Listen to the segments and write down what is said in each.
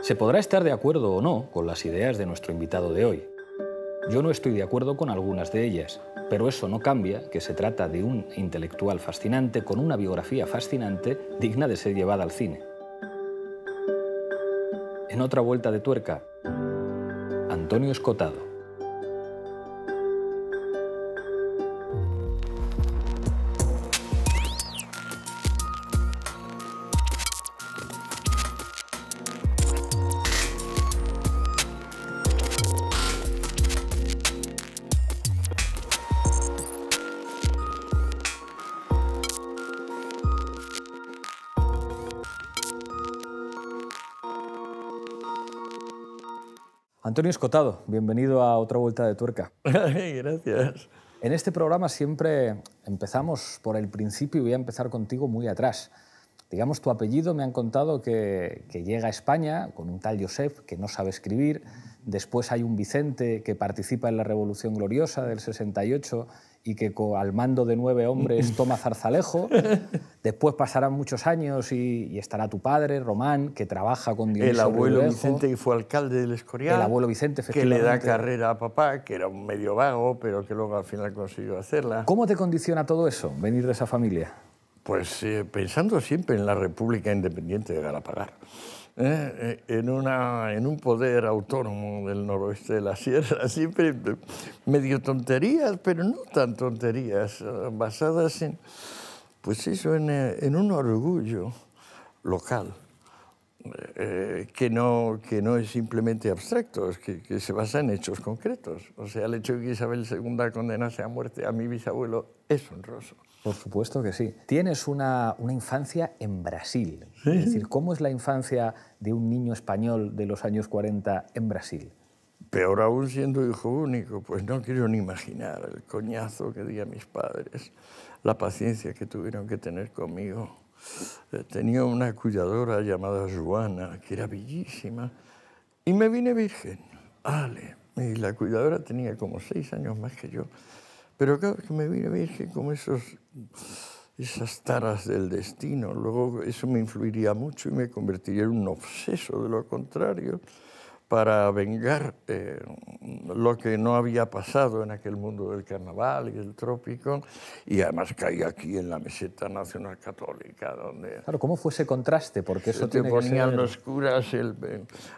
Se podrá estar de acuerdo o no con las ideas de nuestro invitado de hoy. Yo no estoy de acuerdo con algunas de ellas, pero eso no cambia que se trata de un intelectual fascinante con una biografía fascinante digna de ser llevada al cine. En otra vuelta de tuerca, Antonio Escotado. Antonio Escotado, bienvenido a otra vuelta de tuerca. Gracias. En este programa siempre empezamos por el principio y voy a empezar contigo muy atrás. Digamos, tu apellido me han contado que, llega a España con un tal Josep que no sabe escribir. Después hay un Vicente que participa en la Revolución Gloriosa del 68 y que al mando de nueve hombres toma Zarzalejo. Después pasarán muchos años y, estará tu padre, Román, que trabaja con Dionisio El abuelo Vicente, que fue alcalde del Escorial. El abuelo Vicente, Que le da carrera a papá, que era un medio vago, pero que luego al final consiguió hacerla. ¿Cómo te condiciona todo eso, venir de esa familia? Pues eh, pensando siempre en la República Independiente de Galapagar. ¿eh? Eh, en, una, en un poder autónomo del noroeste de la sierra, siempre medio tonterías, pero no tan tonterías, eh, basadas en, pues eso, en, un orgullo local. que, no, que no es simplemente abstracto, es que, que se basa en hechos concretos. O sea, el hecho de que Isabel II condenase a muerte a mi bisabuelo es honroso. Por supuesto que sí. Tienes una, infancia en Brasil. Es decir, ¿cómo es la infancia de un niño español de los años 40 en Brasil? Peor aún siendo hijo único, pues no quiero ni imaginar el coñazo que di a mis padres, la paciencia que tuvieron que tener conmigo. Eh, tenía una cuidadora llamada Juana, que era bellísima, y me vine virgen. Ale, y la cuidadora tenía como seis años más que yo. Pero cada vez que me viene Virgen, como esos, esas taras del destino. Luego eso me influiría mucho y me convertiría en un obseso de lo contrario para vengar lo que no había pasado en aquel mundo del carnaval y del trópico, y además caía aquí en la meseta nacional católica, donde... Claro, ¿cómo fue ese contraste? Porque eso te los curas el,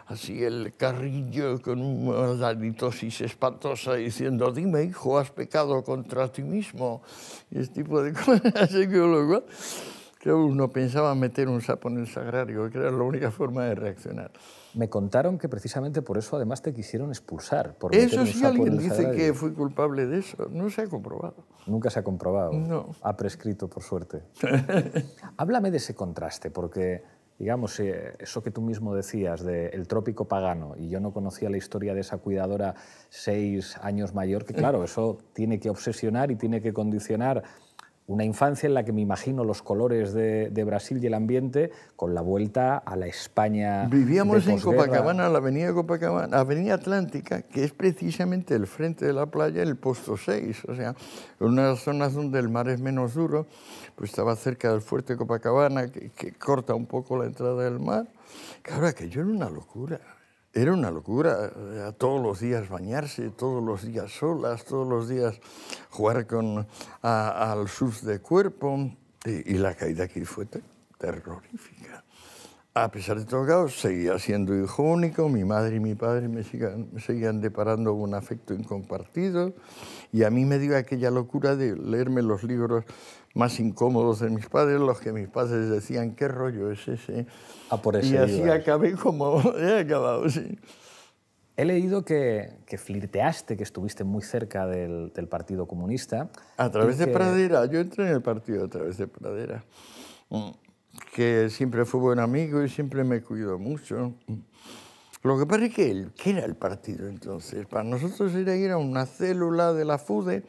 así el carrillo con una litosis espantosa diciendo, dime hijo, has pecado contra ti mismo, y ese tipo de cosas, que uno pensaba meter un sapo en el sagrario, que era la única forma de reaccionar. Me contaron que precisamente por eso además te quisieron expulsar. Por eso si alguien dice que fui culpable de eso, no se ha comprobado. Nunca se ha comprobado. No. Ha prescrito, por suerte. Háblame de ese contraste, porque digamos, eh, eso que tú mismo decías del trópico pagano, y yo no conocía la historia de esa cuidadora seis años mayor, que claro, eso tiene que obsesionar y tiene que condicionar una infancia en la que me imagino los colores de, Brasil y el ambiente con la vuelta a la España. Vivíamos en Copacabana, la avenida Copacabana, avenida Atlántica, que es precisamente el frente de la playa, el posto 6, o sea, una de zonas donde el mar es menos duro, pues estaba cerca del fuerte Copacabana, que, que corta un poco la entrada del mar. Claro, yo era una locura. Era una locura, todos los días bañarse, todos los días solas, todos los días jugar con, al sus de cuerpo. Y, la caída aquí fue terrorífica. A pesar de todo, seguía siendo hijo único, mi madre y mi padre me, sigan, me seguían deparando un afecto incompartido y a mí me dio aquella locura de leerme los libros más incómodos de mis padres, los que mis padres decían, ¿qué rollo es ese? Ah, y así acabé como he acabado, sí. He leído que, que, flirteaste, que estuviste muy cerca del, Partido Comunista. A través de Pradera, yo entré en el partido a través de Pradera, mm. que siempre fue buen amigo y siempre me cuidó mucho. Mm. Lo que pasa es que, ¿qué era el partido entonces? Para nosotros era, ir a una célula de la FUDE,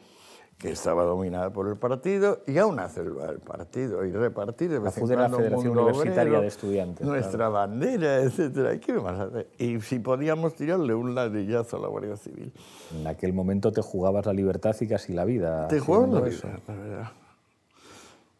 que estaba dominada por el partido y aún hacerlo el partido y repartir de vez en la Federación Universitaria de Estudiantes. Nuestra bandera, etc. ¿Y qué más hacer? Y si podíamos tirarle un ladrillazo a la Guardia Civil. En aquel momento te jugabas la libertad y casi la vida. Te jugabas la vida, la verdad.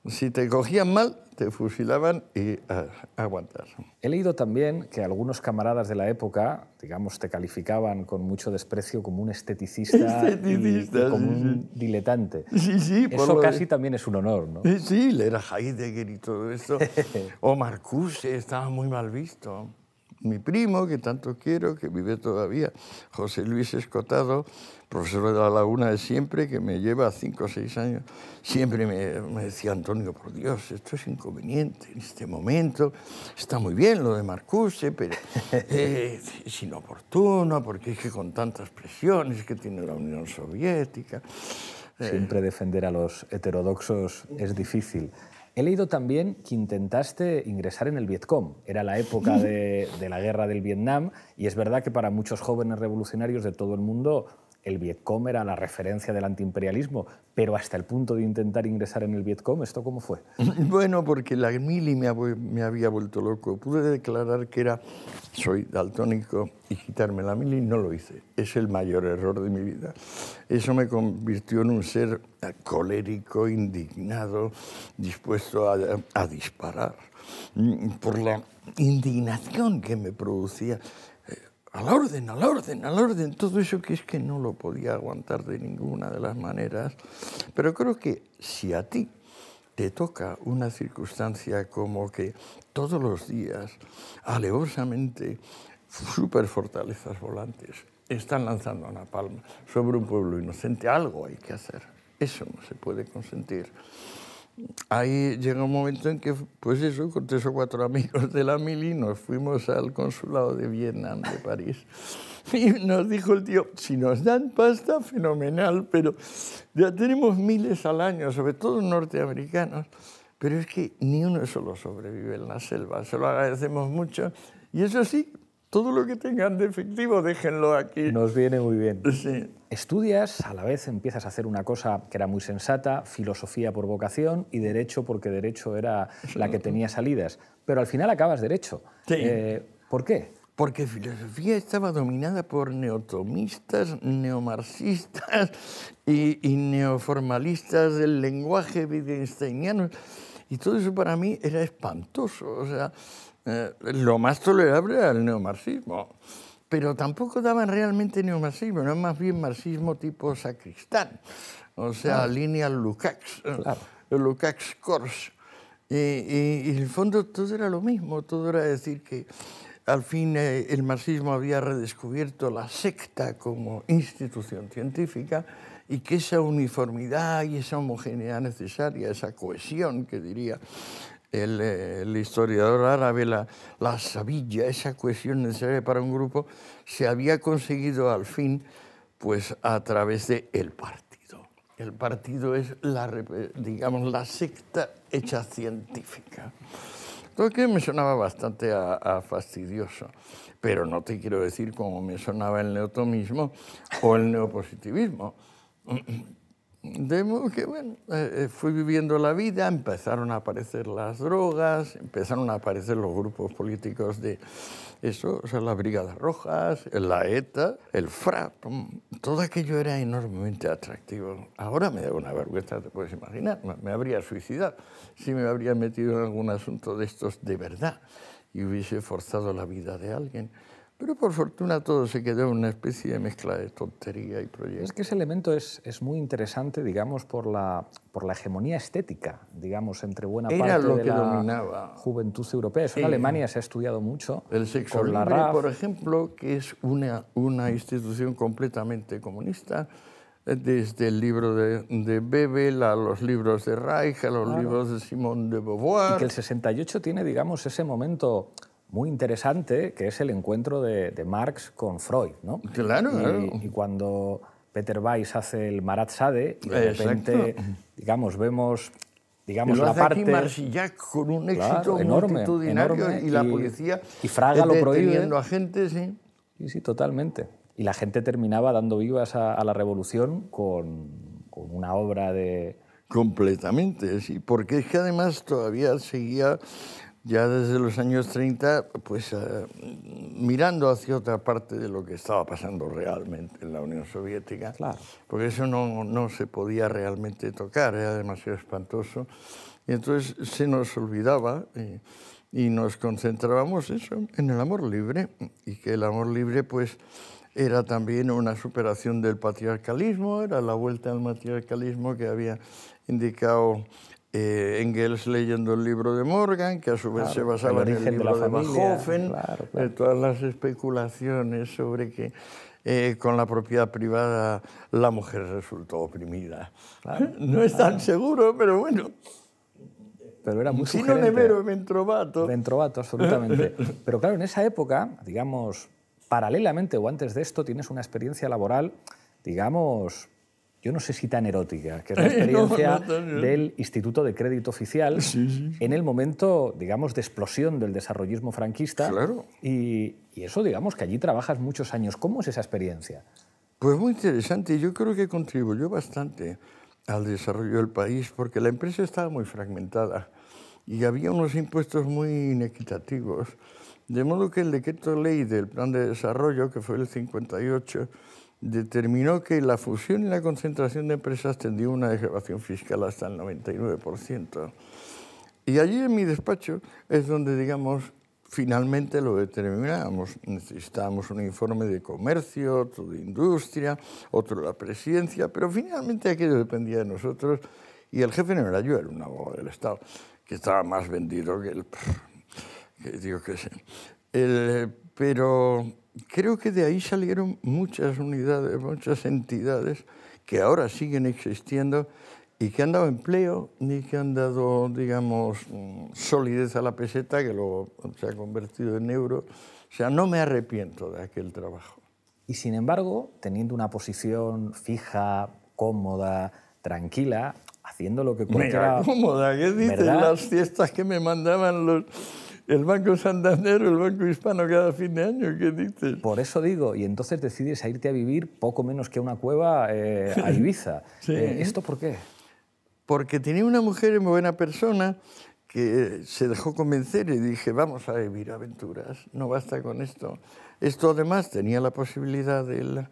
Si te cogían mal, te fusilaban y a, ah, aguantar. He leído también que algunos camaradas de la época, digamos, te calificaban con mucho desprecio como un esteticista, esteticista y, como un diletante. Sí, sí. Eso casi también es un honor, ¿no? Sí, sí, leer a Heidegger y todo eso. o Marcuse estaba muy mal visto mi primo, que tanto quiero, que vive todavía, José Luis Escotado, profesor de la Laguna de siempre, que me lleva cinco o seis años, siempre me, decía, Antonio, por Dios, esto es inconveniente en este momento, está muy bien lo de Marcuse, pero eh, es inoportuno, porque es que con tantas presiones que tiene la Unión Soviética... Siempre eh, defender a los heterodoxos es difícil. He leído también que intentaste ingresar en el Vietcong. Era la época de, de, la guerra del Vietnam y es verdad que para muchos jóvenes revolucionarios de todo el mundo el Vietcom era la referencia del antiimperialismo, pero hasta el punto de intentar ingresar en el Vietcom, ¿esto cómo fue? Bueno, porque la mili me, me había vuelto loco. Pude declarar que era, soy daltónico y quitarme la mili no lo hice. Es el mayor error de mi vida. Eso me convirtió en un ser eh, colérico, indignado, dispuesto a, a disparar mm, por la indignación que me producía a la orden, a la orden, a la orden, todo eso que es que no lo podía aguantar de ninguna de las maneras. Pero creo que si a ti te toca una circunstancia como que todos los días, alevosamente, super fortalezas volantes están lanzando una palma sobre un pueblo inocente, algo hay que hacer. Eso no se puede consentir ahí llega un momento en que, pues eso, con tres o cuatro amigos de la Mili nos fuimos al consulado de Vietnam, de París. Y nos dijo el tío, si nos dan pasta, fenomenal, pero ya tenemos miles al año, sobre todo norteamericanos, pero es que ni uno solo sobrevive en la selva, se lo agradecemos mucho. Y eso sí, todo lo que tengan de efectivo, déjenlo aquí. Nos viene muy bien. Sí. Estudias, a la vez empiezas a hacer una cosa que era muy sensata, filosofía por vocación y derecho porque derecho era la que tenía salidas. Pero al final acabas derecho. Sí. Eh, ¿Por qué? Porque filosofía estaba dominada por neotomistas, neomarxistas y, y neoformalistas del lenguaje wittgensteiniano. Y todo eso para mí era espantoso. O sea, eh, lo más tolerable al neomarxismo. Pero tampoco daban realmente neomarxismo, no más bien marxismo tipo sacristán, o sea, ah. línea Lukács, eh, Lukács-Kors. Y, y, en el fondo todo era lo mismo, todo era decir que al fin eh, el marxismo había redescubierto la secta como institución científica y que esa uniformidad y esa homogeneidad necesaria, esa cohesión que diría eh, el, historiador árabe, la, la sabilla, esa cuestión necesaria para un grupo, se había conseguido al fin pues a través del el partido. El partido es la, digamos, la secta hecha científica. Lo que me sonaba bastante a, fastidioso, pero no te quiero decir cómo me sonaba el neotomismo o el neopositivismo de que, bueno, eh, eh, fui viviendo la vida, empezaron a aparecer las drogas, empezaron a aparecer los grupos políticos de eso, o sea, las Brigadas Rojas, la ETA, el FRA, mm, todo aquello era enormemente atractivo. Ahora me da una vergüenza, te puedes imaginar, me habría suicidado si me habría metido en algún asunto de estos de verdad y hubiese forzado la vida de alguien. Pero por fortuna todo se quedó en una especie de mezcla de tontería y proyecto. Es que ese elemento es, es muy interesante, digamos, por la, por la hegemonía estética, digamos, entre buena parte de la juventud europea. en Alemania se ha estudiado mucho. El sexo con libre, la por ejemplo, que es una, una institución completamente comunista, desde el libro de, Bebel a los libros de Reich, a los libros de Simone de Beauvoir. Y que el 68 tiene, digamos, ese momento muy interesante, que es el encuentro de, Marx con Freud. ¿no? Claro, y, claro. Y cuando Peter Weiss hace el Marat Sade, y de repente, digamos, vemos digamos, y la parte... y con un éxito enorme, enorme, y, la policía... Y, Fraga lo prohíbe. a gente, sí. Sí, sí, totalmente. Y la gente terminaba dando vivas a, la revolución con, con, una obra de... Completamente, sí, porque es que además todavía seguía ya desde los años 30, pues ah, mirando hacia otra parte de lo que estaba pasando realmente en la Unión Soviética, claro. porque eso no, no se podía realmente tocar, era demasiado espantoso, y entonces se nos olvidaba eh, y, nos concentrábamos eso, en el amor libre, y que el amor libre pues era también una superación del patriarcalismo, era la vuelta al matriarcalismo que había indicado eh, Engels leyendo el libro de Morgan, que a su vez se basaba en el libro de, de todas las especulaciones sobre que eh, con la propiedad privada la mujer resultó oprimida. no es tan seguro, pero bueno. Pero era muy Sino Nevero Ventrovato. Ventrovato, absolutamente. pero claro, en esa época, digamos, paralelamente o antes de esto, tienes una experiencia laboral, digamos, yo no sé si tan erótica, que es la experiencia del Instituto de Crédito Oficial en el momento, digamos, de explosión del desarrollismo franquista. Claro. Y, y, eso, digamos, que allí trabajas muchos años. ¿Cómo es esa experiencia? Pues muy interesante. Yo creo que contribuyó bastante al desarrollo del país porque la empresa estaba muy fragmentada y había unos impuestos muy inequitativos. De modo que el decreto ley del plan de desarrollo, que fue el 58, determinó que la fusión y la concentración de empresas tendió una degradación fiscal hasta el 99%. Y allí en mi despacho es donde, digamos, finalmente lo determinábamos. Necesitábamos un informe de comercio, otro de industria, otro de la presidencia, pero finalmente aquello dependía de nosotros y el jefe no era yo, era un abogado del Estado, que estaba más vendido que el... Que digo que sé. Eh, pero creo que de ahí salieron muchas unidades, muchas entidades que ahora siguen existiendo y que han dado empleo ni que han dado, digamos, solidez a la peseta, que luego se ha convertido en euro. O sea, no me arrepiento de aquel trabajo. Y sin embargo, teniendo una posición fija, cómoda, tranquila, haciendo lo que cualquiera... cómoda, ¿qué dices? Las fiestas que me mandaban los el Banco Santander el Banco Hispano cada fin de año, ¿qué dices? Por eso digo, y entonces decides a irte a vivir poco menos que a una cueva eh, a Ibiza. Eh, ¿Esto por qué? Porque tenía una mujer muy buena persona que se dejó convencer y dije, vamos a vivir aventuras, no basta con esto. Esto además tenía la posibilidad de la,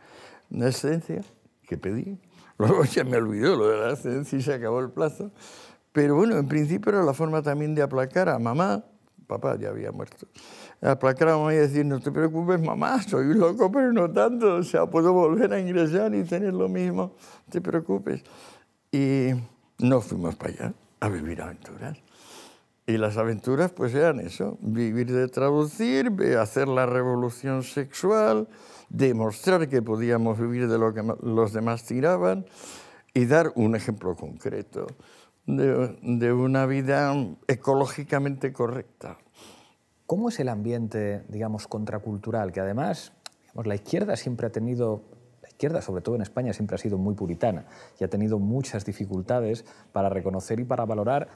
ascendencia, que pedí, luego ya me olvidó lo de la excedencia y se acabó el plazo. Pero bueno, en principio era la forma también de aplacar a mamá, papá ya había muerto, Aplacábamos y decir, no te preocupes mamá, soy loco, pero no tanto, o sea, puedo volver a ingresar y tener lo mismo, no te preocupes. Y nos fuimos para allá a vivir aventuras. Y las aventuras pues eran eso, vivir de traducir, hacer la revolución sexual, demostrar que podíamos vivir de lo que los demás tiraban y dar un ejemplo concreto de, una vida ecológicamente correcta. ¿Cómo es el ambiente, digamos, contracultural? Que además, digamos, la izquierda siempre ha tenido, la izquierda, sobre todo en España, siempre ha sido muy puritana y ha tenido muchas dificultades para reconocer y para valorar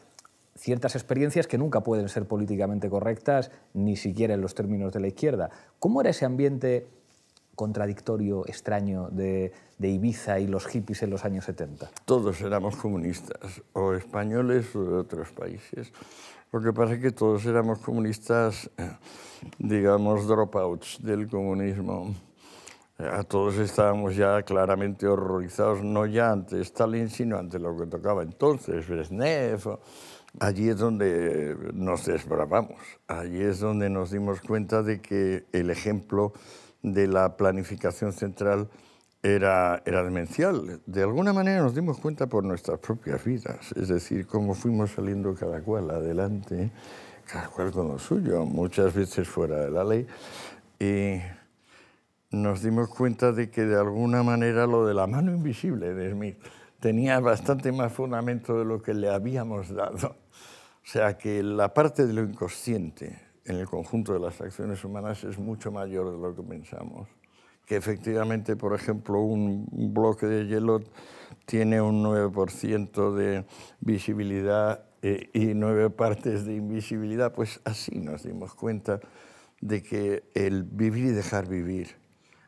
ciertas experiencias que nunca pueden ser políticamente correctas, ni siquiera en los términos de la izquierda. ¿Cómo era ese ambiente contradictorio, extraño de, Ibiza y los hippies en los años 70? Todos éramos comunistas, o españoles o de otros países. Lo que pasa es que todos éramos comunistas, digamos, dropouts del comunismo. A todos estábamos ya claramente horrorizados, no ya ante Stalin, sino ante lo que tocaba entonces, Brezhnev. Allí es donde nos desbravamos, allí es donde nos dimos cuenta de que el ejemplo de la planificación central era, era demencial. De alguna manera nos dimos cuenta por nuestras propias vidas, es decir, cómo fuimos saliendo cada cual adelante, cada cual con lo suyo, muchas veces fuera de la ley. Y nos dimos cuenta de que de alguna manera lo de la mano invisible de Smith tenía bastante más fundamento de lo que le habíamos dado. O sea que la parte de lo inconsciente en el conjunto de las acciones humanas es mucho mayor de lo que pensamos. Que efectivamente, por ejemplo, un bloque de hielo tiene un 9% de visibilidad eh, y nueve partes de invisibilidad, pues así nos dimos cuenta de que el vivir y dejar vivir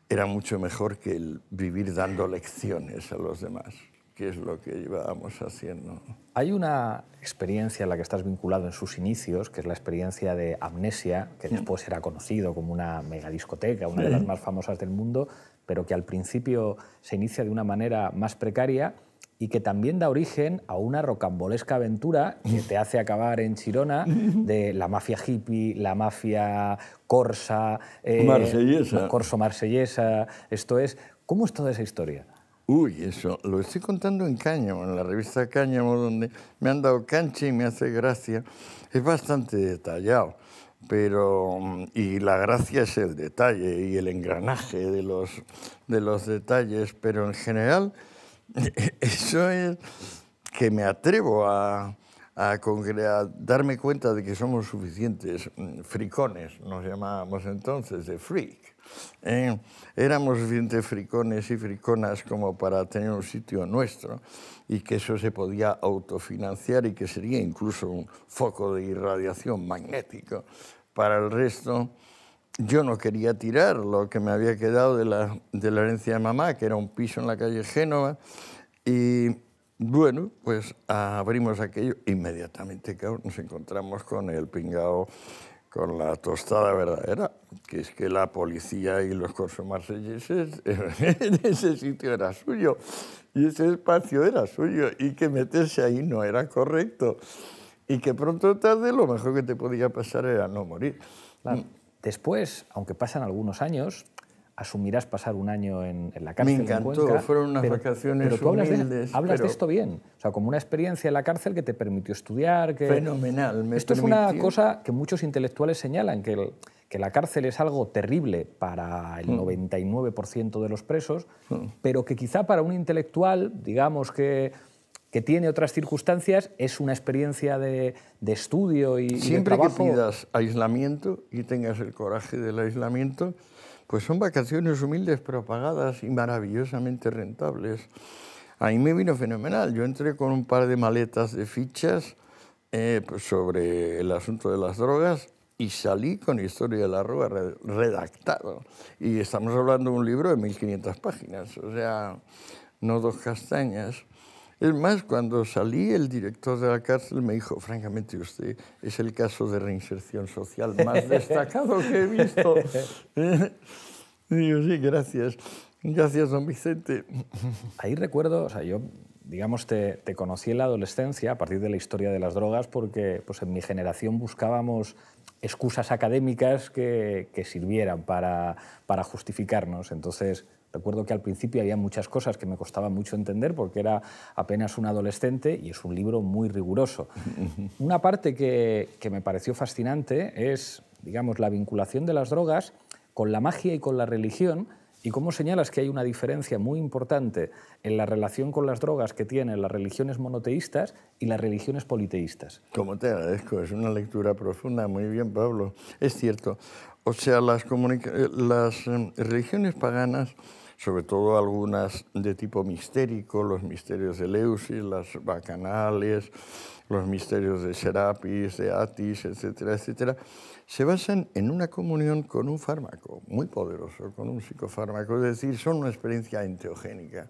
era mucho mejor que el vivir dando lecciones a los demás qué es lo que llevábamos haciendo. Hay una experiencia en la que estás vinculado en sus inicios, que es la experiencia de Amnesia, que después era conocido como una megadiscoteca, una de las más famosas del mundo, pero que al principio se inicia de una manera más precaria y que también da origen a una rocambolesca aventura que te hace acabar en Chirona de la mafia hippie, la mafia corsa, eh, marsellesa. corso marsellesa. Esto es, ¿cómo es toda esa historia? Uy, eso lo estoy contando en Cáñamo, en la revista Cáñamo, donde me han dado cancha y me hace gracia. Es bastante detallado, pero. Y la gracia es el detalle y el engranaje de los, de los detalles, pero en general, eso es que me atrevo a, a darme cuenta de que somos suficientes fricones, nos llamábamos entonces, de free ¿eh? éramos suficientes fricones y friconas como para tener un sitio nuestro y que eso se podía autofinanciar y que sería incluso un foco de irradiación magnético para el resto. Yo no quería tirar lo que me había quedado de la, de la herencia de mamá, que era un piso en la calle Génova, y bueno, pues abrimos aquello. Inmediatamente nos encontramos con el pingao con la tostada verdadera, que es que la policía y los corso marselleses en ese sitio era suyo y ese espacio era suyo y que meterse ahí no era correcto y que pronto o tarde lo mejor que te podía pasar era no morir. Después, aunque pasan algunos años, asumirás pasar un año en, la cárcel. Me encantó, fueron unas vacaciones pero tú hablas humildes, De, hablas de esto bien, o sea, como una experiencia en la cárcel que te permitió estudiar. Que... Fenomenal. Me esto es una cosa que muchos intelectuales señalan, que, que la cárcel es algo terrible para el 99% mm. de los presos, mm. pero que quizá para un intelectual, digamos que que tiene otras circunstancias, es una experiencia de, de estudio y Siempre de trabajo. que pidas aislamiento y tengas el coraje del aislamiento, pues son vacaciones humildes propagadas y maravillosamente rentables. A mí me vino fenomenal. Yo entré con un par de maletas de fichas eh, pues sobre el asunto de las drogas y salí con Historia de la Rúa redactado. Y estamos hablando de un libro de 1.500 páginas, o sea, no dos castañas. Es más, cuando salí, el director de la cárcel me dijo, francamente, usted es el caso de reinserción social más destacado que he visto. y digo, sí, gracias. Gracias, don Vicente. Ahí recuerdo, o sea, yo, digamos, te, conocí en la adolescencia a partir de la historia de las drogas porque pues, en mi generación buscábamos excusas académicas que, sirvieran para, para justificarnos. Entonces, Recuerdo que al principio había muchas cosas que me costaba mucho entender porque era apenas un adolescente y es un libro muy riguroso. Una parte que, me pareció fascinante es, digamos, la vinculación de las drogas con la magia y con la religión, ¿Y cómo señalas que hay una diferencia muy importante en la relación con las drogas que tienen las religiones monoteístas y las religiones politeístas? Como te agradezco, es una lectura profunda, muy bien Pablo, es cierto. O sea, las eh, em, religiones paganas sobre todo algunas de tipo mistérico, los misterios de Leusis, las bacanales, los misterios de Serapis, de Atis, etcétera, etcétera, se basan en una comunión con un fármaco muy poderoso, con un psicofármaco, es decir, son una experiencia enteogénica.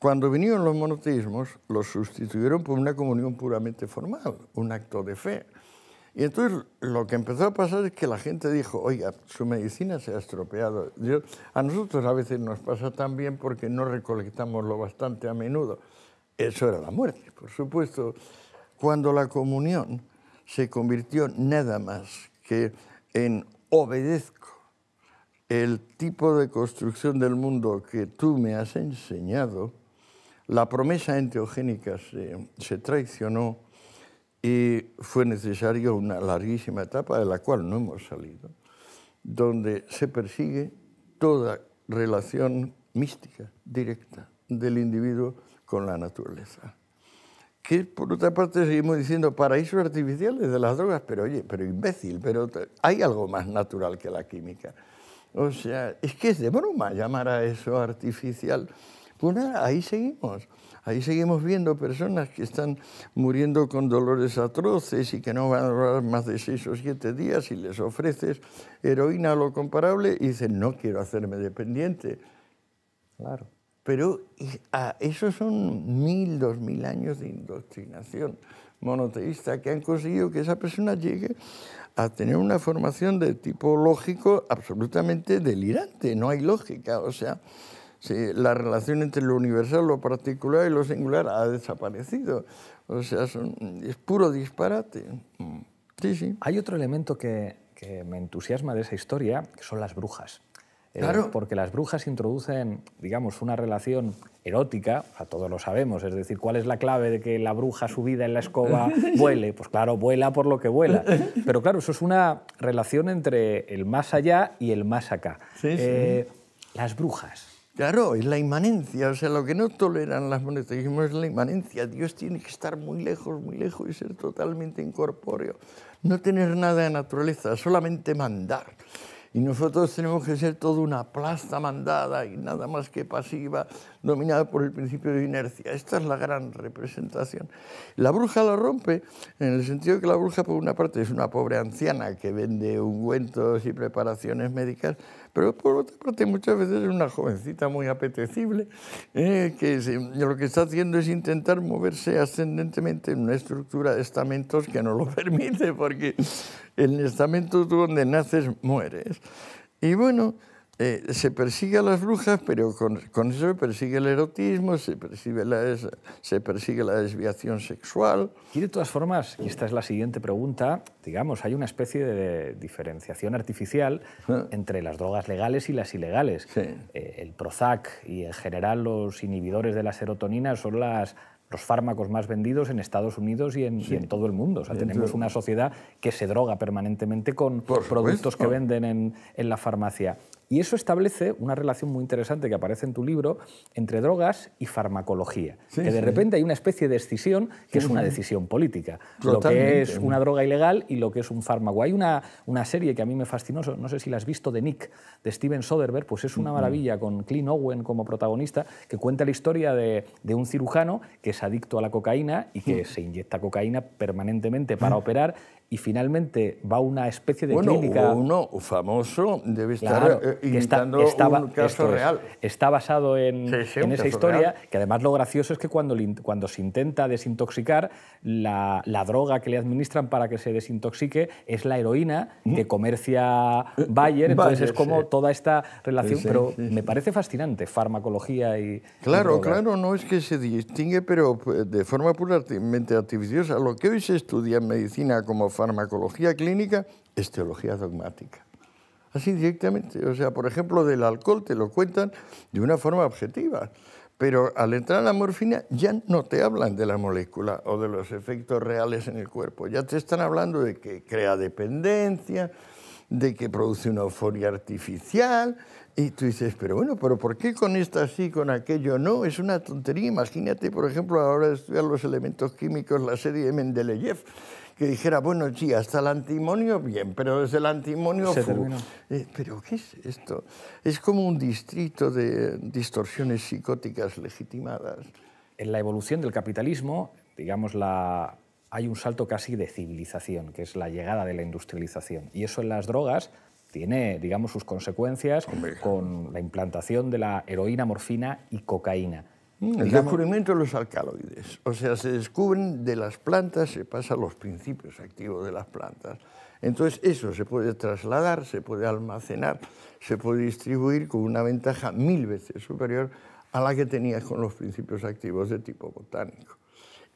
Cuando vinieron los monoteísmos, los sustituyeron por una comunión puramente formal, un acto de fe. Y entonces lo que empezó a pasar es que la gente dijo, oiga, su medicina se ha estropeado. a nosotros a veces nos pasa tan bien porque no recolectamos lo bastante a menudo. Eso era la muerte, por supuesto. Cuando la comunión se convirtió nada más que en obedezco el tipo de construcción del mundo que tú me has enseñado, la promesa enteogénica se, se traicionó, y fue necesaria una larguísima etapa de la cual no hemos salido, donde se persigue toda relación mística, directa, del individuo con la naturaleza. Que por otra parte seguimos diciendo paraísos artificiales de las drogas, pero oye, pero imbécil, pero hay algo más natural que la química. O sea, es que es de broma llamar a eso artificial. Pues ahí seguimos. Ahí seguimos viendo personas que están muriendo con dolores atroces y que no van a durar más de seis o siete días y les ofreces heroína o lo comparable y dicen, no quiero hacerme dependiente. Claro. Pero ah, esos son mil, dos mil años de indoctrinación monoteísta que han conseguido que esa persona llegue a tener una formación de tipo lógico absolutamente delirante. No hay lógica, o sea, la relación entre lo universal, lo particular y lo singular ha desaparecido. O sea, es puro disparate. Mm. Sí, sí. Hay otro elemento que, que me entusiasma de esa historia, que son las brujas. Eh, claro. porque las brujas introducen, digamos, una relación erótica, a todos lo sabemos, es decir, ¿cuál es la clave de que la bruja subida en la escoba vuele? Pues claro, vuela por lo que vuela. Pero claro, eso es una relación entre el más allá y el más acá. Eh, las brujas, Claro, es la inmanencia, o sea, lo que no toleran las monoteísmos es la inmanencia. Dios tiene que estar muy lejos, muy lejos y ser totalmente incorpóreo. No tener nada de naturaleza, solamente mandar. Y nosotros tenemos que ser toda una plasta mandada y nada más que pasiva, dominada por el principio de inercia. Esta es la gran representación. La bruja la rompe en el sentido que la bruja, por una parte, es una pobre anciana que vende ungüentos y preparaciones médicas, pero por otra parte, muchas veces es una jovencita muy apetecible, eh, que lo que está haciendo es intentar moverse ascendentemente en una estructura de estamentos que no lo permite, porque el estamento donde naces mueres. Y bueno, eh, se persigue a las brujas, pero con, eso se persigue el erotismo, se persigue, la, desviación sexual. Y de todas formas, y esta es la siguiente pregunta, digamos, hay una especie de diferenciación artificial ah. entre las drogas legales y las ilegales. Eh, el Prozac y en general los inhibidores de la serotonina son los fármacos más vendidos en Estados Unidos y en, todo el mundo. O sea, tenemos una sociedad que se droga permanentemente con productos que venden en, la farmacia. Y eso establece una relación muy interesante que aparece en tu libro entre drogas y farmacología. que de repente hay una especie de decisión que es una decisión política. Lo que es una droga ilegal y lo que es un fármaco. Hay una, una serie que a mí me fascinó, no sé si la has visto, de Nick, de Steven Soderbergh, pues es una maravilla con Clint Owen como protagonista, que cuenta la historia de, de un cirujano que es adicto a la cocaína y que se inyecta cocaína permanentemente para operar y finalmente va una especie de bueno, clínica. Uno famoso debe estar claro, eh, está, estaba, un caso real. Está basado en, esa historia, que además lo gracioso es que cuando, cuando se intenta desintoxicar, la, la, droga que le administran para que se desintoxique es la heroína mm. que comercia Bayer. Eh, entonces es como toda esta relación. pero me parece fascinante, farmacología y. Claro, claro, no es que se distingue, pero eh, de forma puramente artificiosa. Lo que hoy se estudia en medicina como farmacología clínica es teología dogmática. Así directamente. O sea, por ejemplo, del alcohol te lo cuentan de una forma objetiva. Pero al entrar la morfina ya no te hablan de la molécula o de los efectos reales en el cuerpo. Ya te están hablando de que crea dependencia, de que produce una euforia artificial, y tú dices, pero bueno, pero ¿por qué con esta sí, con aquello no? Es una tontería. Imagínate, por ejemplo, ahora estudiar los elementos químicos, la serie de Mendeleev, que dijera, bueno, sí, hasta el antimonio, bien, pero desde el antimonio... Se terminó. Eh, pero ¿qué es esto? Es como un distrito de distorsiones psicóticas legitimadas. En la evolución del capitalismo, digamos, la... hay un salto casi de civilización, que es la llegada de la industrialización. Y eso en las drogas tiene, digamos, sus consecuencias con la implantación de la heroína, morfina y cocaína. Mm, el descubrimiento de los alcaloides, o sea, se descubren de las plantas, se pasan los principios activos de las plantas. Entonces eso se puede trasladar, se puede almacenar, se puede distribuir con una ventaja mil veces superior a la que tenías con los principios activos de tipo botánico.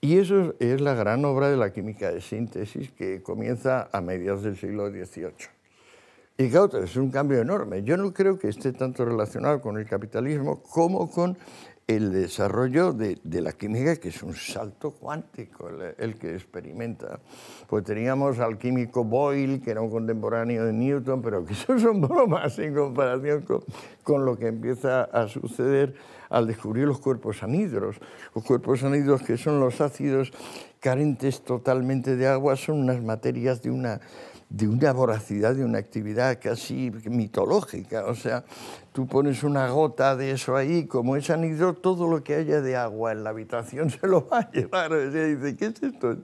Y eso es la gran obra de la química de síntesis que comienza a mediados del siglo XVIII. Y claro, es un cambio enorme. Yo no creo que esté tanto relacionado con el capitalismo como con el desarrollo de, la química, que es un salto cuántico el, que experimenta. Pues teníamos al químico Boyle, que era un contemporáneo de Newton, pero que eso son bromas en comparación con, con lo que empieza a suceder al descubrir los cuerpos anhidros. Los cuerpos anhidros, que son los ácidos carentes totalmente de agua, son unas materias de una de una voracidad, de una actividad casi mitológica. O sea, tú pones una gota de eso ahí, como es anidro, todo lo que haya de agua en la habitación se lo va a llevar. Y dice, ¿qué es esto?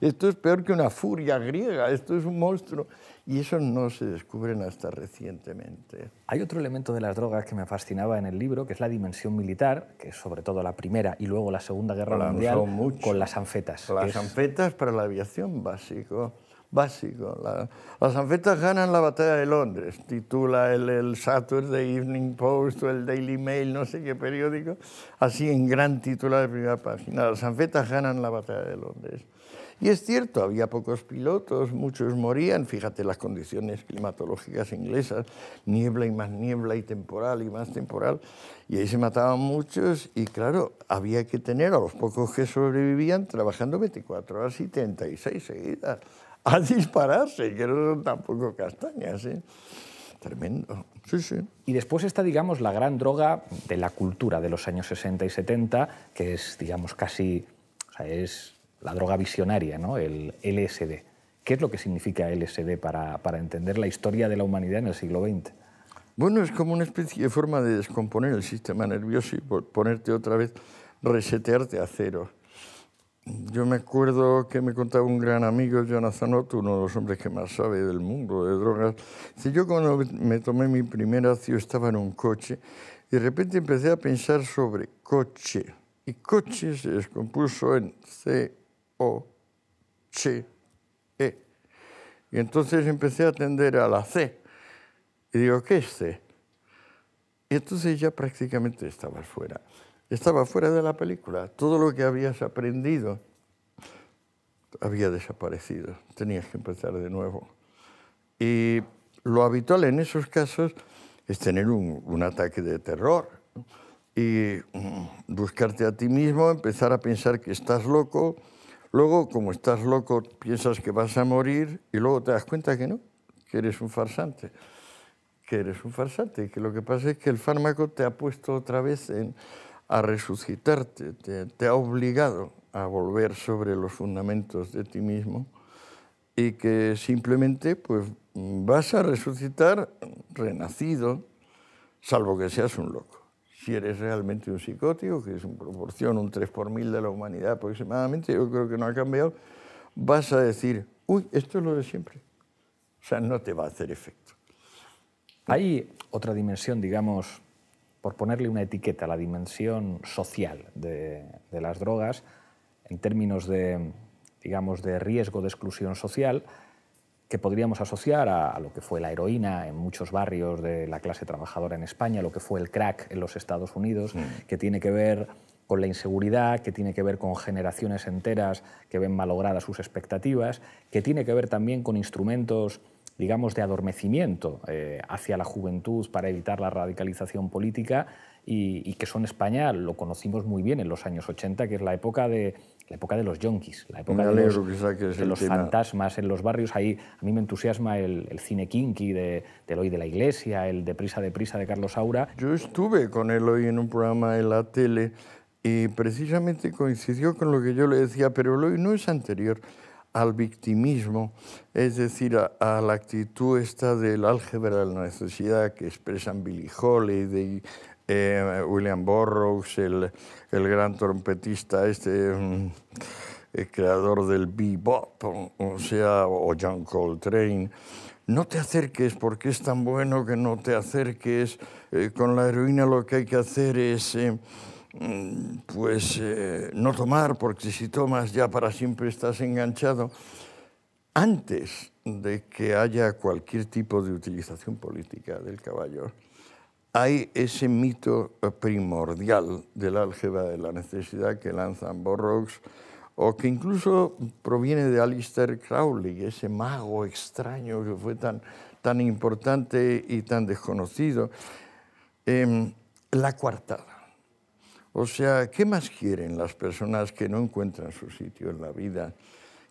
Esto es peor que una furia griega, esto es un monstruo. Y eso no se descubren hasta recientemente. Hay otro elemento de las drogas que me fascinaba en el libro, que es la dimensión militar, que sobre todo la primera y luego la Segunda Guerra Mundial, con las anfetas. Las anfetas para la aviación básico básico. las anfetas ganan la batalla de Londres, titula el, el, Saturday Evening Post o el Daily Mail, no sé qué periódico, así en gran titular de primera página. Las anfetas ganan la batalla de Londres. Y es cierto, había pocos pilotos, muchos morían, fíjate las condiciones climatológicas inglesas, niebla y más niebla y temporal y más temporal, y ahí se mataban muchos y claro, había que tener a los pocos que sobrevivían trabajando 24 horas y 36 seguidas. a dispararse, que no son tampoco castañas. ¿eh? Tremendo. Sí, sí. Y después está, digamos, la gran droga de la cultura de los años 60 y 70, que es, digamos, casi. O sea, es la droga visionaria, ¿no? El LSD. ¿Qué es lo que significa LSD para, para entender la historia de la humanidad en el siglo XX? Bueno, es como una especie de forma de descomponer el sistema nervioso y ponerte otra vez, resetearte a cero yo me acuerdo que me contaba un gran amigo, Jonathan Otto, uno de los hombres que más sabe del mundo de drogas. Si yo cuando me tomé mi primer ácido estaba en un coche y de repente empecé a pensar sobre coche. Y coche se descompuso en C-O-C-E. Y entonces empecé a atender a la C. Y digo, ¿qué es C? Y entonces ya prácticamente estaba fuera estaba fuera de la película. Todo lo que habías aprendido había desaparecido. Tenías que empezar de nuevo. Y lo habitual en esos casos es tener un, ataque de terror y mm, buscarte a ti mismo, empezar a pensar que estás loco. Luego, como estás loco, piensas que vas a morir y luego te das cuenta que no, que eres un farsante que eres un farsante, que lo que pasa es que el fármaco te ha puesto otra vez en, a resucitarte, te, ha obligado a volver sobre los fundamentos de ti mismo y que simplemente pues, vas a resucitar renacido, salvo que seas un loco. Si eres realmente un psicótico, que es en proporción un 3 por mil de la humanidad aproximadamente, yo creo que no ha cambiado, vas a decir, uy, esto es lo de siempre. O sea, no te va a hacer efecto. Hay otra dimensión, digamos, por ponerle una etiqueta a la dimensión social de, las drogas, en términos de, digamos, de riesgo de exclusión social, que podríamos asociar a, lo que fue la heroína en muchos barrios de la clase trabajadora en España, lo que fue el crack en los Estados Unidos, mm. que tiene que ver con la inseguridad, que tiene que ver con generaciones enteras que ven malogradas sus expectativas, que tiene que ver también con instrumentos digamos, de adormecimiento eh, hacia la juventud para evitar la radicalización política y, que son España, lo conocimos muy bien en los años 80, que es la época de, la época de los yonkis, la época de los, fantasmas en los barrios. Ahí a mí me entusiasma el, cine kinky de, de, de la Iglesia, el de Prisa de Prisa de Carlos Aura. Yo estuve con hoy en un programa en la tele y precisamente coincidió con lo que yo le decía, pero hoy no es anterior al victimismo, es decir, a, la actitud esta del álgebra de la necesidad que expresan Billy Holiday, eh, William Burroughs, el, gran trompetista, este mm, el eh, creador del bebop, o sea, o John Coltrane. No te acerques porque es tan bueno que no te acerques. Eh, con la heroína lo que hay que hacer es... Eh, Mm, pues eh, no tomar, porque si tomas ya para siempre estás enganchado, antes de que haya cualquier tipo de utilización política del caballo, hay ese mito eh, primordial del álgebra de la necesidad que lanzan Borrocks, o que incluso proviene de Alistair Crowley, ese mago extraño que fue tan, tan importante y tan desconocido, em, la coartada. O sea, ¿qué más quieren las personas que no encuentran su sitio en la vida?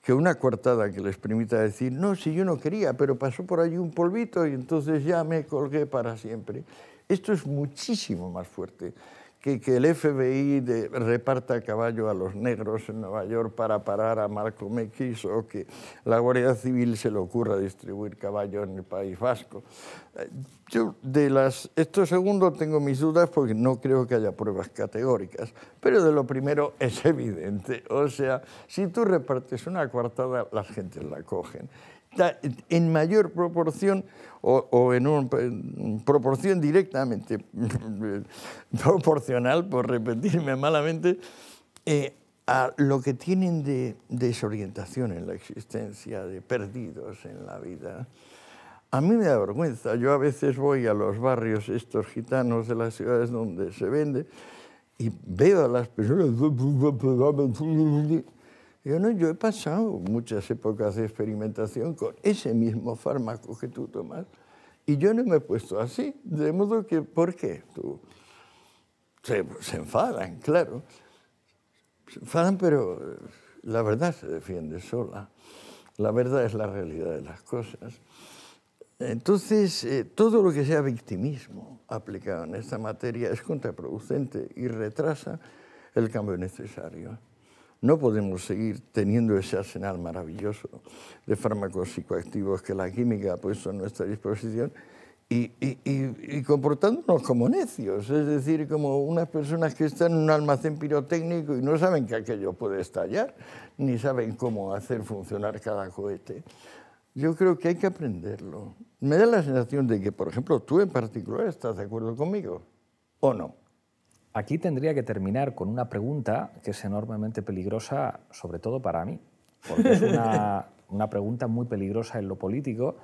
Que una coartada que les permita decir, no, si yo no quería, pero pasó por allí un polvito y entonces ya me colgué para siempre. Esto es muchísimo más fuerte que, el FBI reparta caballo a los negros en Nueva York para parar a Marco X o que la Guardia Civil se le ocurra distribuir caballo en el País Vasco. Eh, yo de las, esto segundo tengo mis dudas porque no creo que haya pruebas categóricas, pero de lo primero es evidente. O sea, si tú repartes una coartada, las gentes la cogen en mayor proporción o, en una proporción directamente proporcional, por repetirme malamente, eh, a lo que tienen de desorientación en la existencia, de perdidos en la vida. A mí me da vergüenza. Yo a veces voy a los barrios estos gitanos de las ciudades donde se vende y veo a las personas yo, no, yo he pasado muchas épocas de experimentación con ese mismo fármaco que tú tomas y yo no me he puesto así. De modo que, ¿por qué? se, enfadan, claro. Se enfadan, pero la verdad se defiende sola. La verdad es la realidad de las cosas. Entonces, eh, todo lo que sea victimismo aplicado en esta materia es contraproducente y retrasa el cambio necesario. No podemos seguir teniendo ese arsenal maravilloso de fármacos psicoactivos que la química ha puesto a nuestra disposición y, comportándonos como necios, es decir, como unas personas que están en un almacén pirotécnico y no saben que aquello puede estallar, ni saben cómo hacer funcionar cada cohete. Yo creo que hay que aprenderlo. Me da la sensación de que, por ejemplo, tú en particular estás de acuerdo conmigo, ¿o no? Aquí tendría que terminar con una pregunta que es enormemente peligrosa, sobre todo para mí, porque es una, pregunta muy peligrosa en lo político,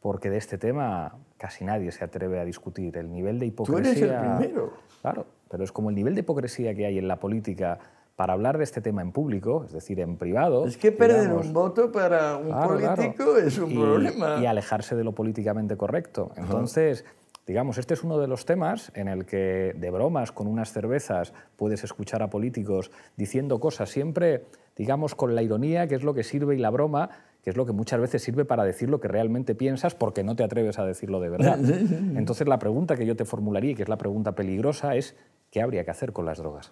porque de este tema casi nadie se atreve a discutir. El nivel de hipocresía... Tú eres el primero. Claro, pero es como el nivel de hipocresía que hay en la política para hablar de este tema en público, es decir, en privado. Es que perder un voto para un político es un problema. Y alejarse de lo políticamente correcto. Entonces... Digamos, este es uno de los temas en el que de bromas con unas cervezas puedes escuchar a políticos diciendo cosas siempre, digamos, con la ironía, que es lo que sirve, y la broma, que es lo que muchas veces sirve para decir lo que realmente piensas porque no te atreves a decirlo de verdad. Entonces la pregunta que yo te formularía, que es la pregunta peligrosa, es ¿qué habría que hacer con las drogas?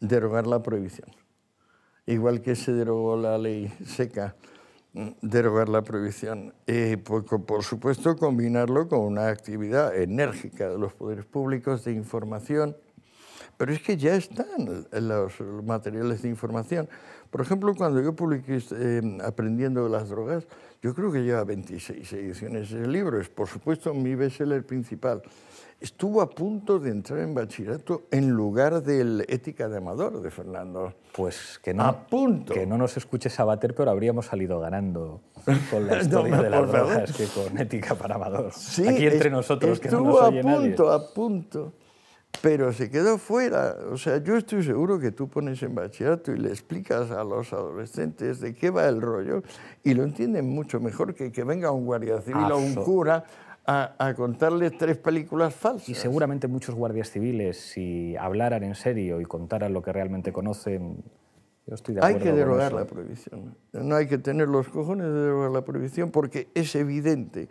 Derogar la prohibición. Igual que se derogó la ley seca derogar la prohibición. Eh, por, supuesto, combinarlo con una actividad enérgica de los poderes públicos de información, pero es que ya están los materiales de información. Por ejemplo, cuando yo publiqué eh, Aprendiendo de las drogas, yo creo que lleva 26 ediciones de libros, por supuesto mi bestseller principal estuvo a punto de entrar en bachillerato en lugar del Ética de Amador de Fernando. Pues que no, a Que no nos escuches Sabater, pero habríamos salido ganando con la historia de las rojas que con Ética para Amador. Sí, Aquí entre nosotros, que no nos a punto, a punto. Pero se quedó fuera. O sea, yo estoy seguro que tú pones en bachillerato y le explicas a los adolescentes de qué va el rollo y lo entienden mucho mejor que que venga un guardia civil o un cura a, contarles tres películas falsas. Y seguramente muchos guardias civiles, si hablaran en serio y contaran lo que realmente conocen, yo estoy de acuerdo. Hay que derogar la prohibición. No hay que tener los cojones de derogar la prohibición porque es evidente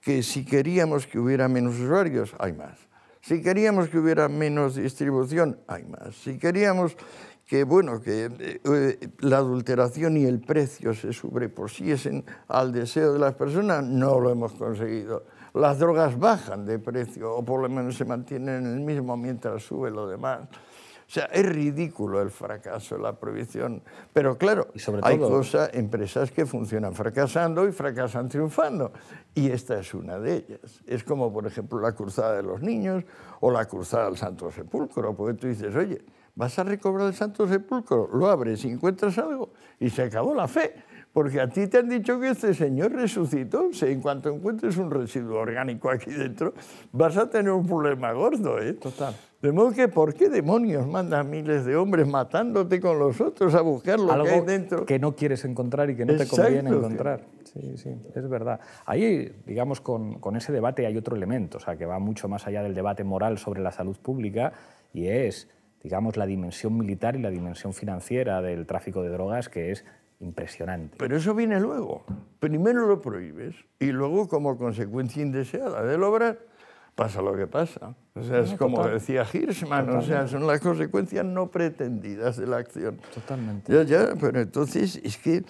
que si queríamos que hubiera menos usuarios, hay más. Si queríamos que hubiera menos distribución, hay más. Si queríamos que bueno, que eh, eh, la adulteración y el precio se sobreposiesen al deseo de las personas, no lo hemos conseguido las drogas bajan de precio o por lo menos se mantienen en el mismo mientras sube lo demás. O sea, es ridículo el fracaso de la prohibición. Pero claro, hay cosas, empresas que funcionan fracasando y fracasan triunfando. Y esta es una de ellas. Es como, por ejemplo, la cruzada de los niños o la cruzada del Santo Sepulcro, porque tú dices, oye, vas a recobrar el Santo Sepulcro, lo abres y encuentras algo y se acabó la fe. Porque a ti te han dicho que este señor resucitó. Si en cuanto encuentres un residuo orgánico aquí dentro, vas a tener un problema gordo. ¿eh? Total. De modo que, ¿por qué demonios mandas miles de hombres matándote con los otros a buscar lo Algo que hay dentro? Que no quieres encontrar y que no te conviene encontrar. Sí, sí, es verdad. Ahí, digamos, con, con ese debate hay otro elemento, o sea, que va mucho más allá del debate moral sobre la salud pública y es digamos, la dimensión militar y la dimensión financiera del tráfico de drogas, que es impresionante. Pero eso viene luego. Primero lo prohíbes y luego como consecuencia indeseada de lograr, pasa lo que pasa. O sea, es como decía Hirschman, o sea, son las consecuencias no pretendidas de la acción. Totalmente. Ya, ya, pero entonces es que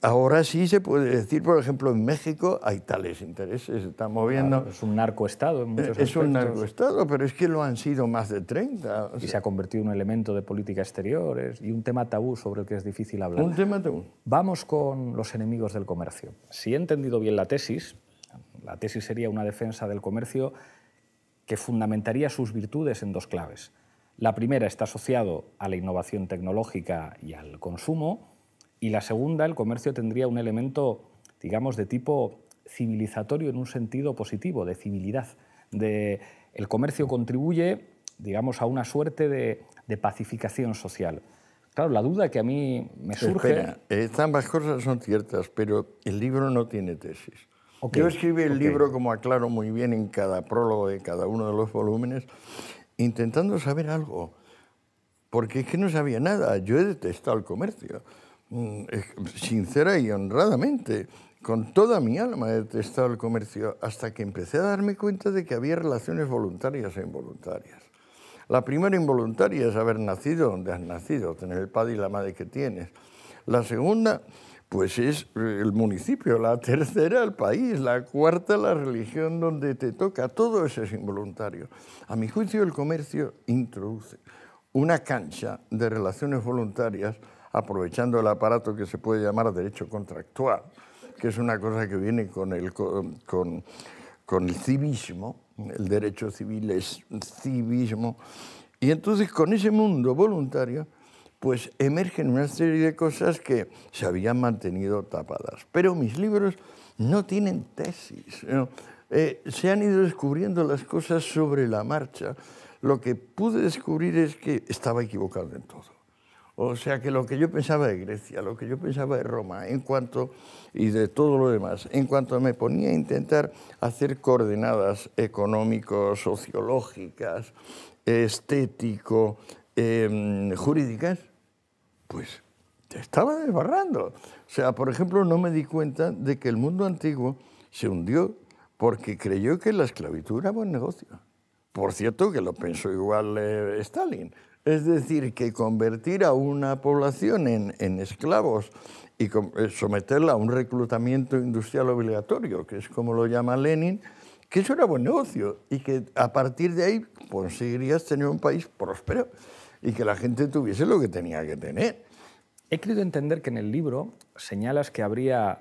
Ahora sí se puede decir, por ejemplo, en México hay tales intereses, se están moviendo... es un narcoestado en muchos aspectos. Es un narcoestado, pero es que lo han sido más de 30. y se ha convertido en un elemento de política exterior y un tema tabú sobre el que es difícil hablar. Un tema tabú. Vamos con los enemigos del comercio. Si he entendido bien la tesis, la tesis sería una defensa del comercio que fundamentaría sus virtudes en dos claves. La primera está asociado a la innovación tecnológica y al consumo, y la segunda, el comercio tendría un elemento, digamos, de tipo civilizatorio en un sentido positivo, de civilidad. De, el comercio contribuye, digamos, a una suerte de, pacificación social. Claro, la duda que a mí me surge... Espera, eh, ambas cosas son ciertas, pero el libro no tiene tesis. Yo escribí el libro, como aclaro muy bien en cada prólogo de cada uno de los volúmenes, intentando saber algo, porque es que no sabía nada. Yo he detestado el comercio. Mm, sincera y honradamente, con toda mi alma he detestado el comercio hasta que empecé a darme cuenta de que había relaciones voluntarias e involuntarias. La primera involuntaria es haber nacido donde has nacido, tener el padre y la madre que tienes. La segunda, pues es eh, el municipio. La tercera, el país. La cuarta, la religión donde te toca. Todo eso es involuntario. A mi juicio, el comercio introduce una cancha de relaciones voluntarias aprovechando el aparato que se puede llamar derecho contractual, que es una cosa que viene con el, con, el civismo, el derecho civil es civismo, y entonces con ese mundo voluntario pues emergen una serie de cosas que se habían mantenido tapadas. Pero mis libros no tienen tesis. Eh, se han ido descubriendo las cosas sobre la marcha. Lo que pude descubrir es que estaba equivocado en todo. O sea que lo que yo pensaba de Grecia, lo que yo pensaba de Roma, en cuanto y de todo lo demás, en cuanto me ponía a intentar hacer coordenadas económicos, sociológicas, estético, em, jurídicas, pues te estaba desbarrando. O sea, por ejemplo, no me di cuenta de que el mundo antiguo se hundió porque creyó que la esclavitud era buen negocio. Por cierto, que lo pensó igual eh, Stalin. Es decir, que convertir a una población en, esclavos y eh, someterla a un reclutamiento industrial obligatorio, que es como lo llama Lenin, que eso era buen negocio y que a partir de ahí conseguirías tener un país próspero y que la gente tuviese lo que tenía que tener. He querido entender que en el libro señalas que habría,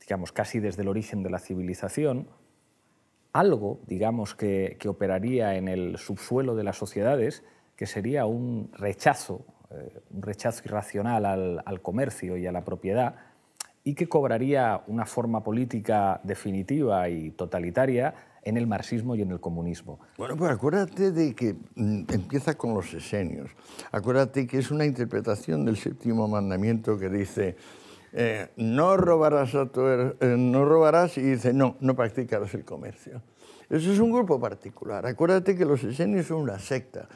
digamos, casi desde el origen de la civilización, algo, digamos, que operaría en el subsuelo de las sociedades que sería un rechazo, eh, un rechazo irracional al, comercio y a la propiedad, y que cobraría una forma política definitiva y totalitaria en el marxismo y en el comunismo. Bueno, pues acuérdate de que mm, empieza con los esenios. Acuérdate que es una interpretación del séptimo mandamiento que dice, eh, no, robarás a eh, no robarás y dice, no, no practicarás el comercio. Eso es un grupo particular. Acuérdate que los esenios son una secta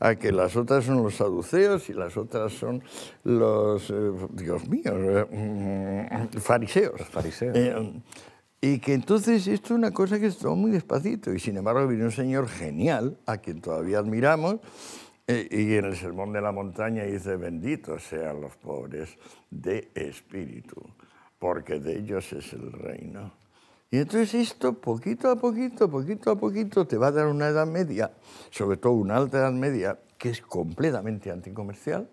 a que las otras son los saduceos y las otras son los, eh, Dios mío, eh, fariseos. fariseos. Eh, y que entonces esto es una cosa que estuvo muy despacito. Y sin embargo vino un señor genial, a quien todavía admiramos, y en el Sermón de la Montaña dice, benditos sean los pobres de espíritu, porque de ellos es el reino. Y entonces esto, poquito a poquito, poquito a poquito, te va a dar una edad media, sobre todo una alta edad media, que es completamente anticomercial,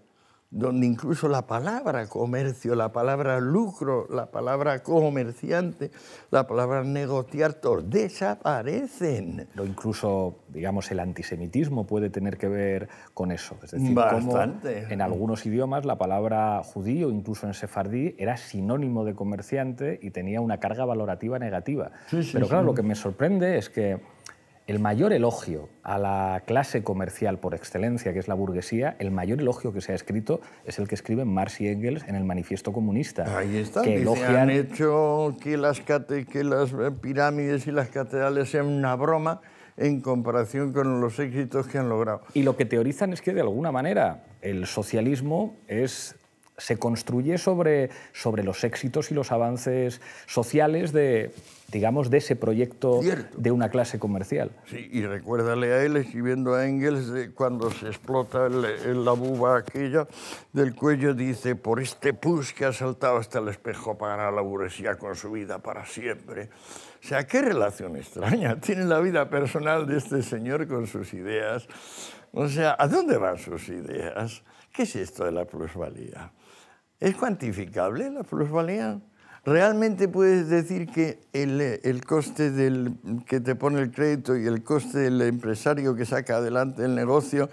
donde incluso la palabra comercio, la palabra lucro, la palabra comerciante, la palabra negociar, desaparecen. O incluso, digamos, el antisemitismo puede tener que ver con eso. Es decir, Bastante. en algunos idiomas la palabra judío, incluso en sefardí, era sinónimo de comerciante y tenía una carga valorativa negativa. Pero claro, lo que me sorprende es que el mayor elogio a la clase comercial por excelencia, que es la burguesía, el mayor elogio que se ha escrito es el que escriben Marx y Engels en el Manifiesto Comunista. Ahí está, que han hecho que las, que las eh, pirámides y las catedrales sean una broma en comparación con los éxitos que han logrado. Y lo que teorizan es que, de alguna manera, el socialismo es se construye sobre, los éxitos y los avances sociales de, digamos, de ese proyecto de una clase comercial. Sí, y recuérdale a él, escribiendo a Engels, eh, cuando se explota el, la buba aquella del cuello, dice, por este pus que ha saltado hasta el espejo para la burguesía con su vida para siempre. O sea, qué relación extraña tiene la vida personal de este señor con sus ideas. O sea, ¿a dónde van sus ideas? ¿Qué es esto de la plusvalía? ¿Es cuantificable la plusvalía? ¿Realmente puedes decir que el, coste del, que te pone el crédito y el coste del empresario que saca adelante el negocio,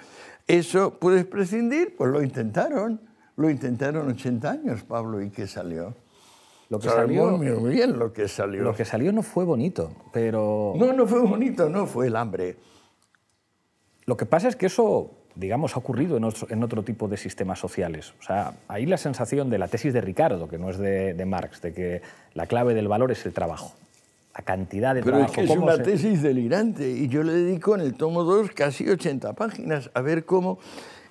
eso puedes prescindir? Pues lo intentaron. Lo intentaron 80 años, Pablo, ¿y qué salió? Lo que salió, muy bien lo que salió. Lo que salió no fue bonito, pero... No, no fue bonito, no, fue el hambre. Lo que pasa es que eso digamos, ha ocurrido en otro, tipo de sistemas sociales. O sea, ahí la sensación de la tesis de Ricardo, que no es de, Marx, de que la clave del valor es el trabajo. La cantidad de trabajo. Pero es que es una tesis delirante y yo le dedico en el tomo 2 casi 80 páginas a ver cómo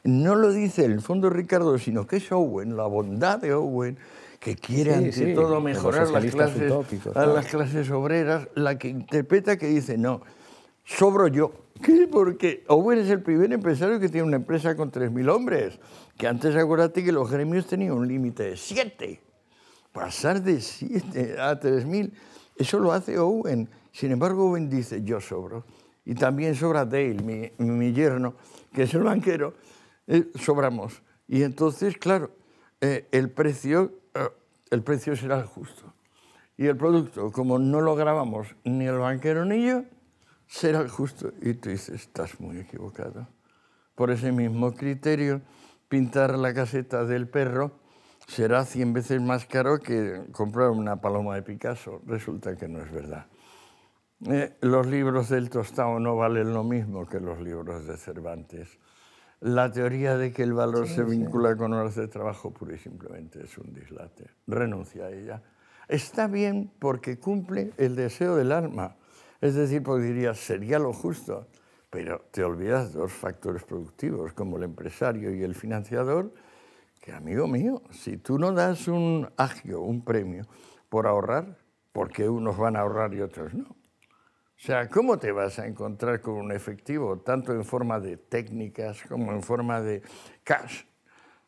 no lo dice el fondo Ricardo, sino que es Owen, la bondad de Owen, que quiere ante todo mejorar las clases, las clases obreras, la que interpreta que dice, no, sobro yo qué? porque Owen es el primer empresario que tiene una empresa con 3.000 hombres, que antes acuérdate que los gremios tenían un límite de 7. Pasar de 7 a 3.000, eso lo hace Owen. Sin embargo, Owen dice, yo sobro. Y también sobra Dale, mi, mi yerno, que es el banquero, eh, sobramos. Y entonces, claro, eh, el, precio, eh, el precio será justo. Y el producto, como no lo grabamos ni el banquero ni yo, será justo. Y tú dices, estás muy equivocado. Por ese mismo criterio, pintar la caseta del perro será 100 veces más caro que comprar una paloma de Picasso. Resulta que no es verdad. Eh, los libros del tostado no valen lo mismo que los libros de Cervantes. La teoría de que el valor se vincula con horas de trabajo pura y simplemente es un dislate. Renuncia a ella. Está bien porque cumple el deseo del alma. Es decir, pues ser sería lo justo, pero te olvidas dos factores productivos, como el empresario y el financiador, que amigo mío, si tú no das un agio, un premio por ahorrar, porque unos van a ahorrar y otros no? O sea, ¿cómo te vas a encontrar con un efectivo, tanto en forma de técnicas como en forma de cash,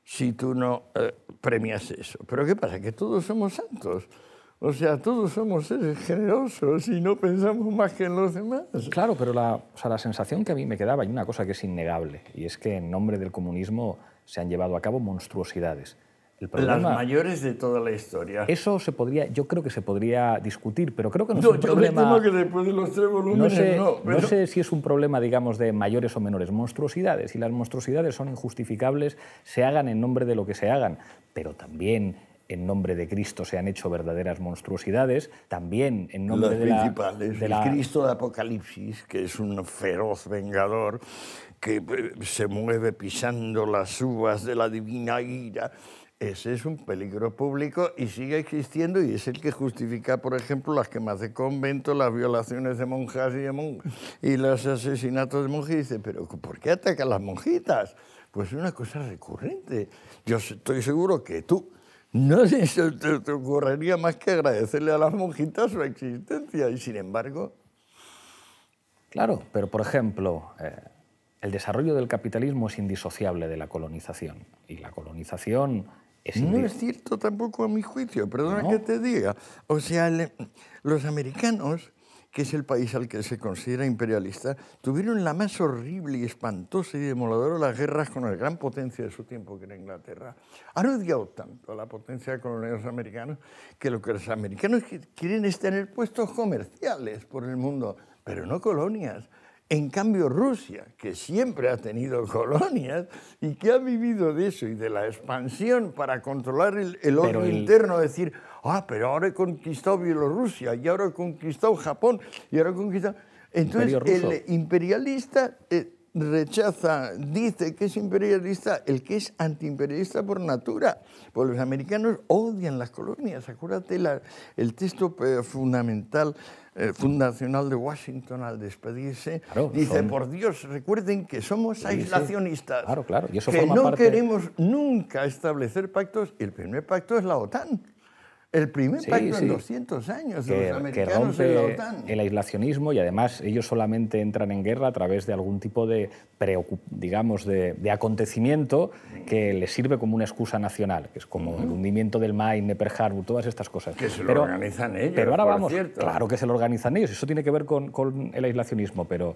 si tú no eh, premias eso? Pero ¿qué pasa? Que todos somos santos. O sea, todos somos seres generosos y no pensamos más que en los demás. Claro, pero la, sensación que a mí me quedaba, y una cosa que es innegable, y es que en nombre del comunismo se han llevado a cabo monstruosidades. El problema, Las mayores de toda la historia. Eso se podría, yo creo que se podría discutir, pero creo que no, es un problema. Yo que después de los tres volúmenes no. Sé, sé si es un problema, digamos, de mayores o menores monstruosidades. Y las monstruosidades son injustificables, se hagan en nombre de lo que se hagan, pero también en nombre de Cristo se han hecho verdaderas monstruosidades, también en nombre del de Cristo de Apocalipsis, que es un feroz vengador que eh, se mueve pisando las uvas de la divina ira. Ese es un peligro público y sigue existiendo y es el que justifica, por ejemplo, las quemas de convento, las violaciones de monjas y, y los asesinatos de monjes. dice, pero ¿por qué atacan las monjitas? Pues es una cosa recurrente. Yo estoy seguro que tú, no se te ocurriría más que agradecerle a las monjitas su existencia y sin embargo... Claro, pero por ejemplo, eh, el desarrollo del capitalismo es indisociable de la colonización y la colonización es... No es cierto tampoco a mi juicio, perdona que te diga. O sea, los americanos que es el país al que se considera imperialista, tuvieron la más horrible y espantosa y demoladora de las guerras con la gran potencia de su tiempo, que era Inglaterra. Han odiado tanto a la potencia de colonias americanos que lo que los americanos quieren es tener puestos comerciales por el mundo, pero no colonias. En cambio, Rusia, que siempre ha tenido colonias y que ha vivido de eso y de la expansión para controlar el, el orden interno, decir, ah, pero ahora he conquistado Bielorrusia y ahora he conquistado Japón y ahora he conquistado... Entonces el imperialista eh, rechaza, dice que es imperialista el que es antiimperialista por natura. Pues los americanos odian las colonias. Acuérdate el texto eh, fundamental, eh, fundacional de Washington al despedirse. dice, por Dios, recuerden que somos aislacionistas. Claro, claro. eso que no queremos nunca establecer pactos. y El primer pacto es la OTAN. El primer país en 200 años que rompe El aislacionismo y además ellos solamente entran en guerra a través de algún tipo de, digamos, de, acontecimiento que les sirve como una excusa nacional, que es como el hundimiento del Maine, Pearl Harbor, todas estas cosas. Que se pero, lo organizan ellos. ahora vamos, claro que se lo organizan ellos, eso tiene que ver con, el aislacionismo, pero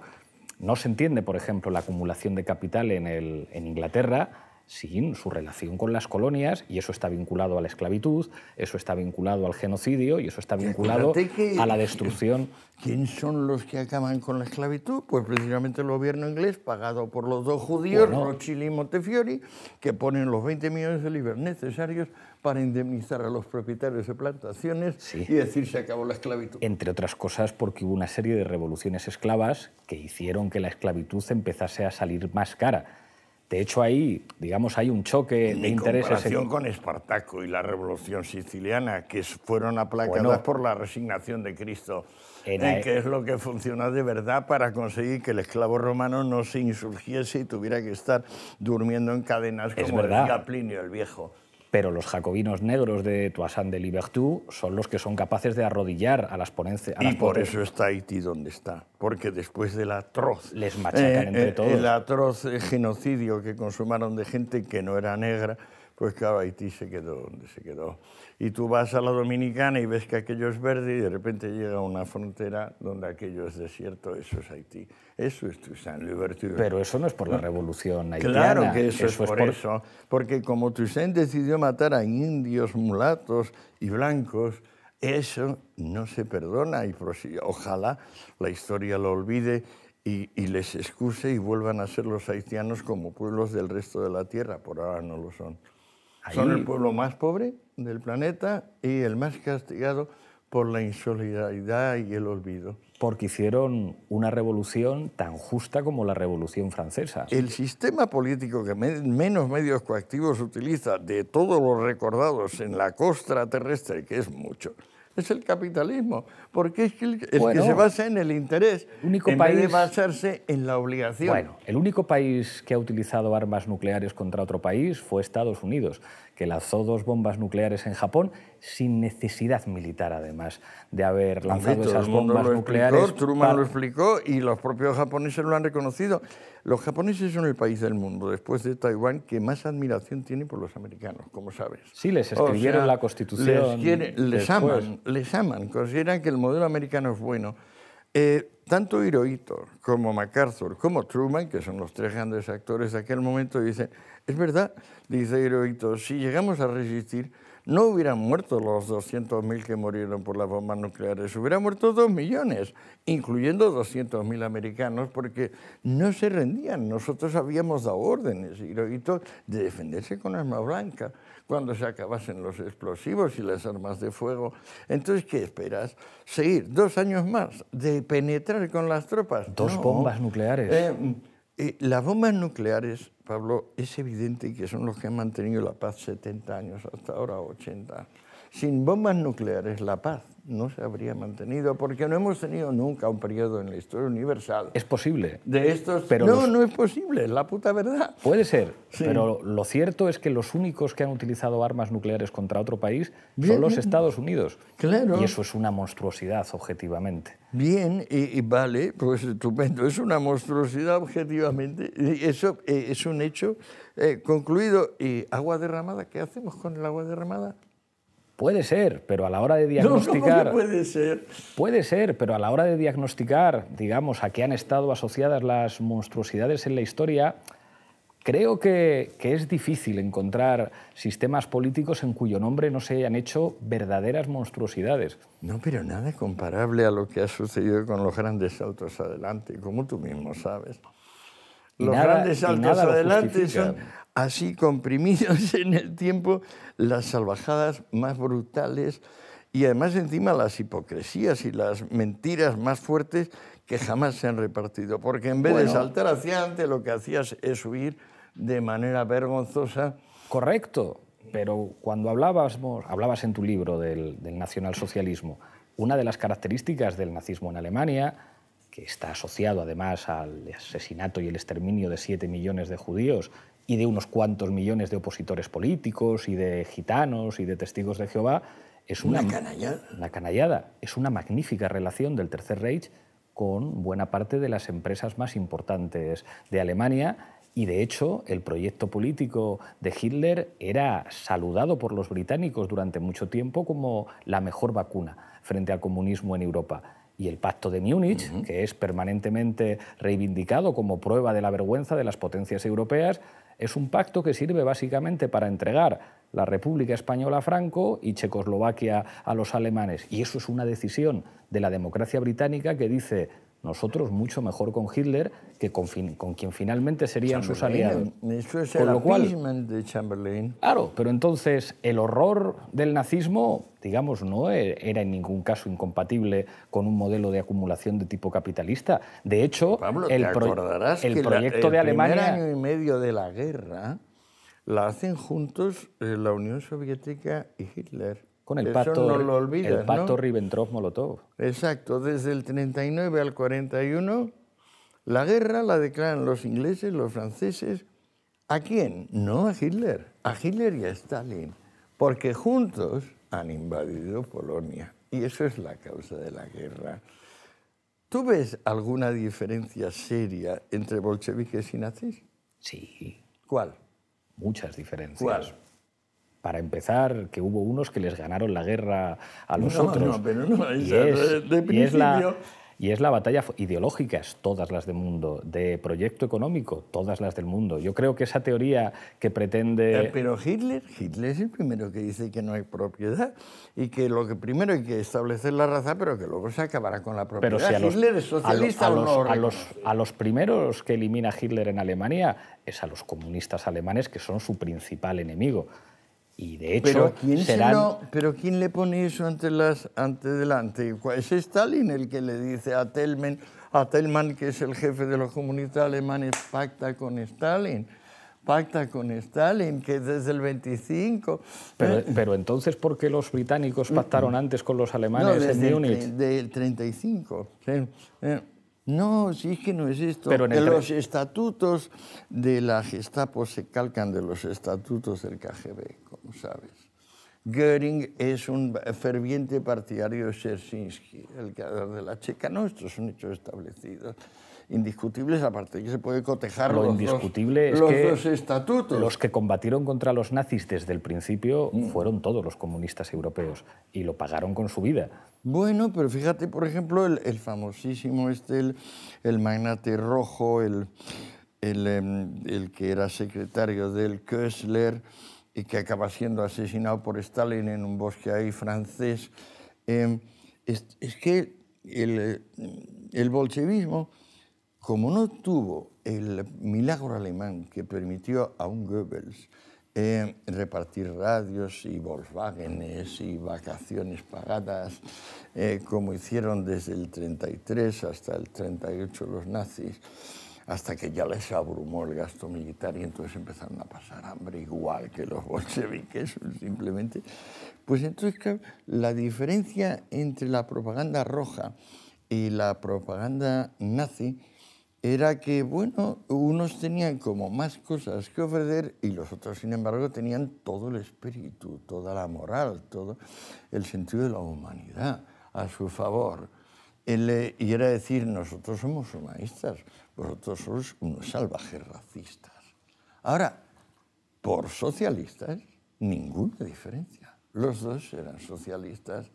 no se entiende, por ejemplo, la acumulación de capital el, en Inglaterra sin su relación con las colonias, y eso está vinculado a la esclavitud, eso está vinculado al genocidio y eso está vinculado a la destrucción. ¿Quién son los que acaban con la esclavitud? Pues precisamente el gobierno inglés, pagado por los dos judíos, bueno. y Montefiori, que ponen los 20 millones de libras necesarios para indemnizar a los propietarios de plantaciones y decir se acabó la esclavitud. Entre otras cosas porque hubo una serie de revoluciones esclavas que hicieron que la esclavitud empezase a salir más cara de hecho, ahí, digamos, hay un choque de intereses. en con Espartaco y la Revolución Siciliana, que fueron aplacadas por la resignación de Cristo, en que es lo que funciona de verdad para conseguir que el esclavo romano no se insurgiese y tuviera que estar durmiendo en cadenas, como Plinio el Viejo pero los jacobinos negros de Toussaint de Libertú son los que son capaces de arrodillar a las ponencias. Y por eso está Haití donde está, porque después del atroz... Les machacan eh, entre eh, todos. El atroz genocidio que consumaron de gente que no era negra, pues claro, Haití se quedó donde se quedó. Y tú vas a la Dominicana y ves que aquello es verde y de repente llega a una frontera donde aquello es desierto, eso es Haití. Eso es Toussaint Libertad. Pero eso no es por la revolución haitiana. Claro que eso, es, por, eso. Porque como Toussaint decidió matar a indios, mulatos y blancos, eso no se perdona y ojalá la historia lo olvide y, les excuse y vuelvan a ser los haitianos como pueblos del resto de la tierra. Por ahora no lo son. Son el pueblo más pobre del planeta y el más castigado por la insolidaridad y el olvido porque hicieron una revolución tan justa como la Revolución Francesa. El sistema político que menos medios coactivos utiliza de todos los recordados en la costra terrestre, que es mucho, es el capitalismo, porque es que el, que se basa en el interés, único en país, vez de basarse en la obligación. Bueno, el único país que ha utilizado armas nucleares contra otro país fue Estados Unidos, que lanzó dos bombas nucleares en Japón sin necesidad militar, además, de haber lanzado esas bombas nucleares. Truman lo explicó y los propios japoneses lo han reconocido. Los japoneses son el país del mundo, después de Taiwán, que más admiración tiene por los americanos, como sabes. Sí, les escribieron la Constitución. Les, aman, les aman, consideran que el modelo americano es bueno. Eh, tanto Hirohito como MacArthur como Truman, que son los tres grandes actores de aquel momento, dicen, es verdad, dice Hirohito, si llegamos a resistir, no hubieran muerto los 200.000 que murieron por las bombas nucleares, hubieran muerto 2 millones, incluyendo 200.000 americanos, porque no se rendían. Nosotros habíamos dado órdenes, Hirohito, de defenderse con arma blanca cuando se acabasen los explosivos y las armas de fuego. Entonces, ¿qué esperas? Seguir dos años más de penetrar con las tropas. Dos bombas nucleares. Eh, eh, las bombas nucleares, Pablo, es evidente que son los que han mantenido la paz 70 años, hasta ahora 80. Sin bombas nucleares, la paz no se habría mantenido, porque no hemos tenido nunca un periodo en la historia universal. Es posible. De estos. no, no es posible, es la puta verdad. Puede ser, pero lo cierto es que los únicos que han utilizado armas nucleares contra otro país son los Estados Unidos. Claro. Y eso es una monstruosidad, objetivamente. Bien, y, vale, pues estupendo, es una monstruosidad, objetivamente. Y eso eh, es un hecho eh, concluido. ¿Y agua derramada? ¿Qué hacemos con el agua derramada? Puede ser, pero a la hora de diagnosticar. puede ser? Puede ser, pero a la hora de diagnosticar, digamos, a qué han estado asociadas las monstruosidades en la historia, creo que, es difícil encontrar sistemas políticos en cuyo nombre no se hayan hecho verdaderas monstruosidades. No, pero nada comparable a lo que ha sucedido con los grandes saltos adelante, como tú mismo sabes. Los grandes saltos adelante son así comprimidos en el tiempo las salvajadas más brutales y además encima las hipocresías y las mentiras más fuertes que jamás se han repartido. Porque en vez de saltar hacia adelante, lo que hacías es huir de manera vergonzosa. Correcto, pero cuando hablabas hablabas en tu libro del, del nacionalsocialismo, una de las características del nazismo en Alemania, que está asociado además al asesinato y el exterminio de siete millones de judíos y de unos cuantos millones de opositores políticos y de gitanos y de testigos de Jehová, es una, una, canallada. Es una magnífica relación del Tercer Reich con buena parte de las empresas más importantes de Alemania y de hecho, el proyecto político de Hitler era saludado por los británicos durante mucho tiempo como la mejor vacuna frente al comunismo en Europa y el Pacto de Múnich, que es permanentemente reivindicado como prueba de la vergüenza de las potencias europeas, es un pacto que sirve básicamente para entregar la República Española a Franco y Checoslovaquia a los alemanes. Y eso es una decisión de la democracia británica que dice nosotros mucho mejor con Hitler que con, quien finalmente serían sus aliados. Eso es el de Chamberlain. Claro, pero entonces el horror del nazismo, digamos, no e, era en ningún caso incompatible con un modelo de acumulación de tipo capitalista. De hecho, Pablo, el, el proyecto el de Alemania... año y medio de la guerra la hacen juntos eh, la Unión Soviética y Hitler. Con el pacto, no lo el ribbentrop Ribbentrop-Molotov. Exacto, desde el 39 al 41, la guerra la declaran los ingleses, los franceses. ¿A quién? No a Hitler, a Hitler y a Stalin, porque juntos han invadido Polonia. Y eso es la causa de la guerra. ¿Tú ves alguna diferencia seria entre bolcheviques y nazis? Sí. ¿Cuál? Muchas diferencias. ¿Cuál? para empezar, que hubo unos que les ganaron la guerra a los otros. No, pero no, y, es, de la, y es la batalla ideológica, todas las del mundo, de proyecto económico, todas las del mundo. Yo creo que esa teoría que pretende... Eh, pero Hitler, Hitler es el primero que dice que no hay propiedad y que lo que primero hay que establecer la raza, pero que luego se acabará con la propiedad. Pero si Hitler es o no. a los primeros que elimina Hitler en Alemania es a los comunistas alemanes, que son su principal enemigo. Y de hecho, ¿Pero quién, ¿pero quién le pone eso ante, las, ante delante? Pues es Stalin el que le dice a Telman, a Telman, que es el jefe de los comunistas alemanes, pacta con Stalin pacta con Stalin, que desde el 25. Pero, eh. pero, entonces, ¿por qué los británicos pactaron mm. antes con los alemanes en Múnich? Del 35. No, sí que no es esto. Pero Los estatutos de la Gestapo se calcan de los estatutos del KGB, como sabes. Göring es un ferviente partidario de Shersinsky, el cadáver de la checa. No, estos son hechos establecidos indiscutibles, aparte que se puede cotejar lo indiscutible los estatutos. Los que combatieron contra los nazis desde el principio mm. fueron todos los comunistas europeos y lo pagaron con su vida. Bueno, pero fíjate, por ejemplo, el, famosísimo este, el, magnate rojo, em, el, que era secretario del Kessler y que acaba siendo asesinado por Stalin en un bosque ahí francés. Em, es, que eh, el bolchevismo, como no tuvo el milagro alemán que permitió a un Goebbels eh, repartir radios y Volkswagenes y vacaciones pagadas, eh, como hicieron desde el 33 hasta el 38 los nazis, hasta que ya les abrumó el gasto militar y entonces empezaron a pasar hambre igual que los bolcheviques, simplemente. Pues entonces la diferencia entre la propaganda roja y la propaganda nazi era que, bueno, unos tenían como más cosas que ofrecer y los otros, sin embargo, tenían todo el espíritu, toda la moral, todo el sentido de la humanidad a su favor. Eh, y era decir, nosotros somos humanistas, vosotros sois unos salvajes racistas. Ahora, por socialistas, ninguna diferencia. Los dos eran socialistas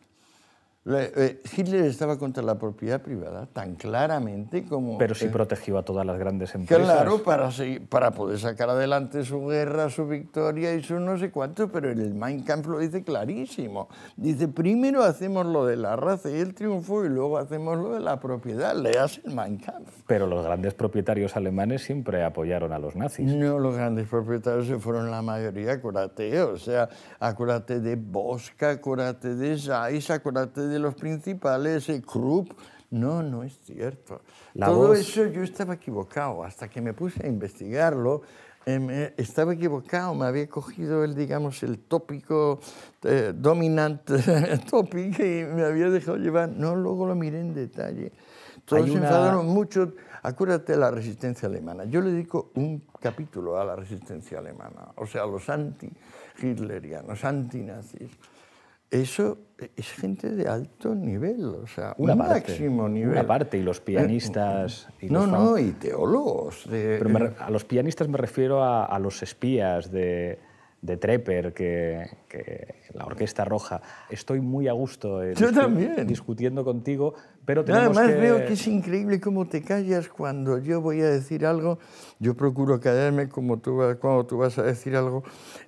eh, Hitler estaba contra la propiedad privada tan claramente como... Pero sí protegió a todas las grandes empresas. Claro, para, para poder sacar adelante su guerra, su victoria y su no sé cuánto, pero el Mein Kampf lo dice clarísimo. Dice, primero hacemos lo de la raza y el triunfo y luego hacemos lo de la propiedad, le hace el Mein Kampf. Pero los grandes propietarios alemanes siempre apoyaron a los nazis. No, los grandes propietarios se fueron la mayoría curateos. o sea, acuérdate de Bosca, acuérdate de Zeiss, acuérdate de de los principales, eh, Krupp. No, no es cierto. Todo eso yo estaba equivocado. Hasta que me puse a investigarlo, eh, estaba equivocado. Me había cogido el, digamos, el tópico eh, dominante, tópico y me había dejado llevar. No, luego lo miré en detalle. Todos se enfadaron mucho. Acuérdate de la resistencia alemana. Yo le dedico un capítulo a la resistencia alemana, o sea, a los anti-hitlerianos, anti-nazis eso es gente de alto nivel, o sea, un máximo nivel. Una parte, y los eh, pianistas... no, no, y teólogos. Eh, a los pianistas me refiero a, los espías de, Trepper, que, la Orquesta Roja. Estoy muy a gusto discutiendo contigo, pero tenemos Nada más veo que es increíble cómo te callas cuando yo voy a decir algo. Yo procuro callarme como cuando tú vas a decir algo.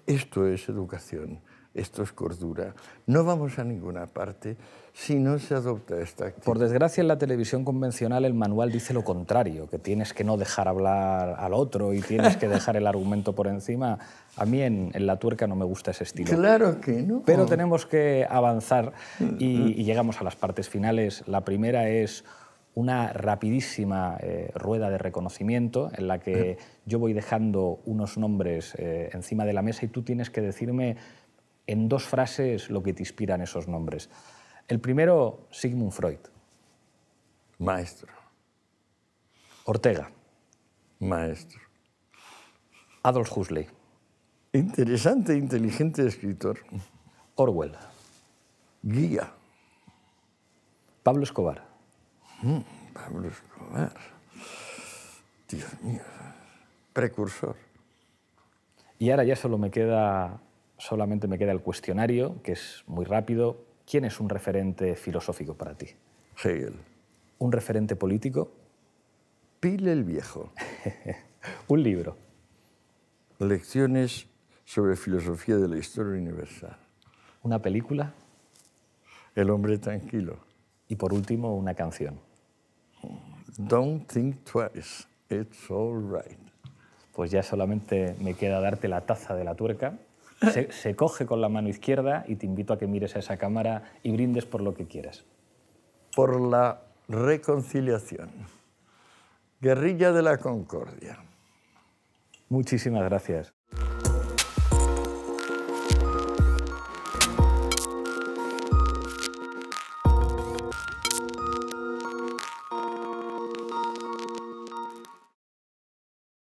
Esto es educación esto es cordura. No vamos a ninguna parte si no se adopta esta actitud. Por desgracia, en la televisión convencional el manual dice lo contrario, que tienes que no dejar hablar al otro y tienes que dejar el argumento por encima. A mí en, la tuerca no me gusta ese estilo. Claro que no. Pero tenemos que avanzar y, mm, mm. llegamos a las partes finales. La primera es una rapidísima eh, rueda de reconocimiento en la que eh. yo voy dejando unos nombres eh, encima de la mesa y tú tienes que decirme en dos frases lo que te inspiran esos nombres. El primero, Sigmund Freud. Maestro. Ortega. Maestro. Adolf Huxley. Interesante, inteligente escritor. Orwell. Guía. Pablo Escobar. Mm, Pablo Escobar. Dios mío. Precursor. Y ahora ya solo me queda solamente me queda el cuestionario, que es muy rápido. ¿Quién es un referente filosófico para ti? Hegel. ¿Un referente político? Pile el Viejo. un libro. Lecciones sobre filosofía de la historia universal. ¿Una película? El hombre tranquilo. Y por último, una canción. Don't think twice, it's all right. Pues ya solamente me queda darte la taza de la tuerca. Se, coge con la mano izquierda y te invito a que mires a esa cámara y brindes por lo que quieras. Por la reconciliación. Guerrilla de la Concordia. Muchísimas gracias.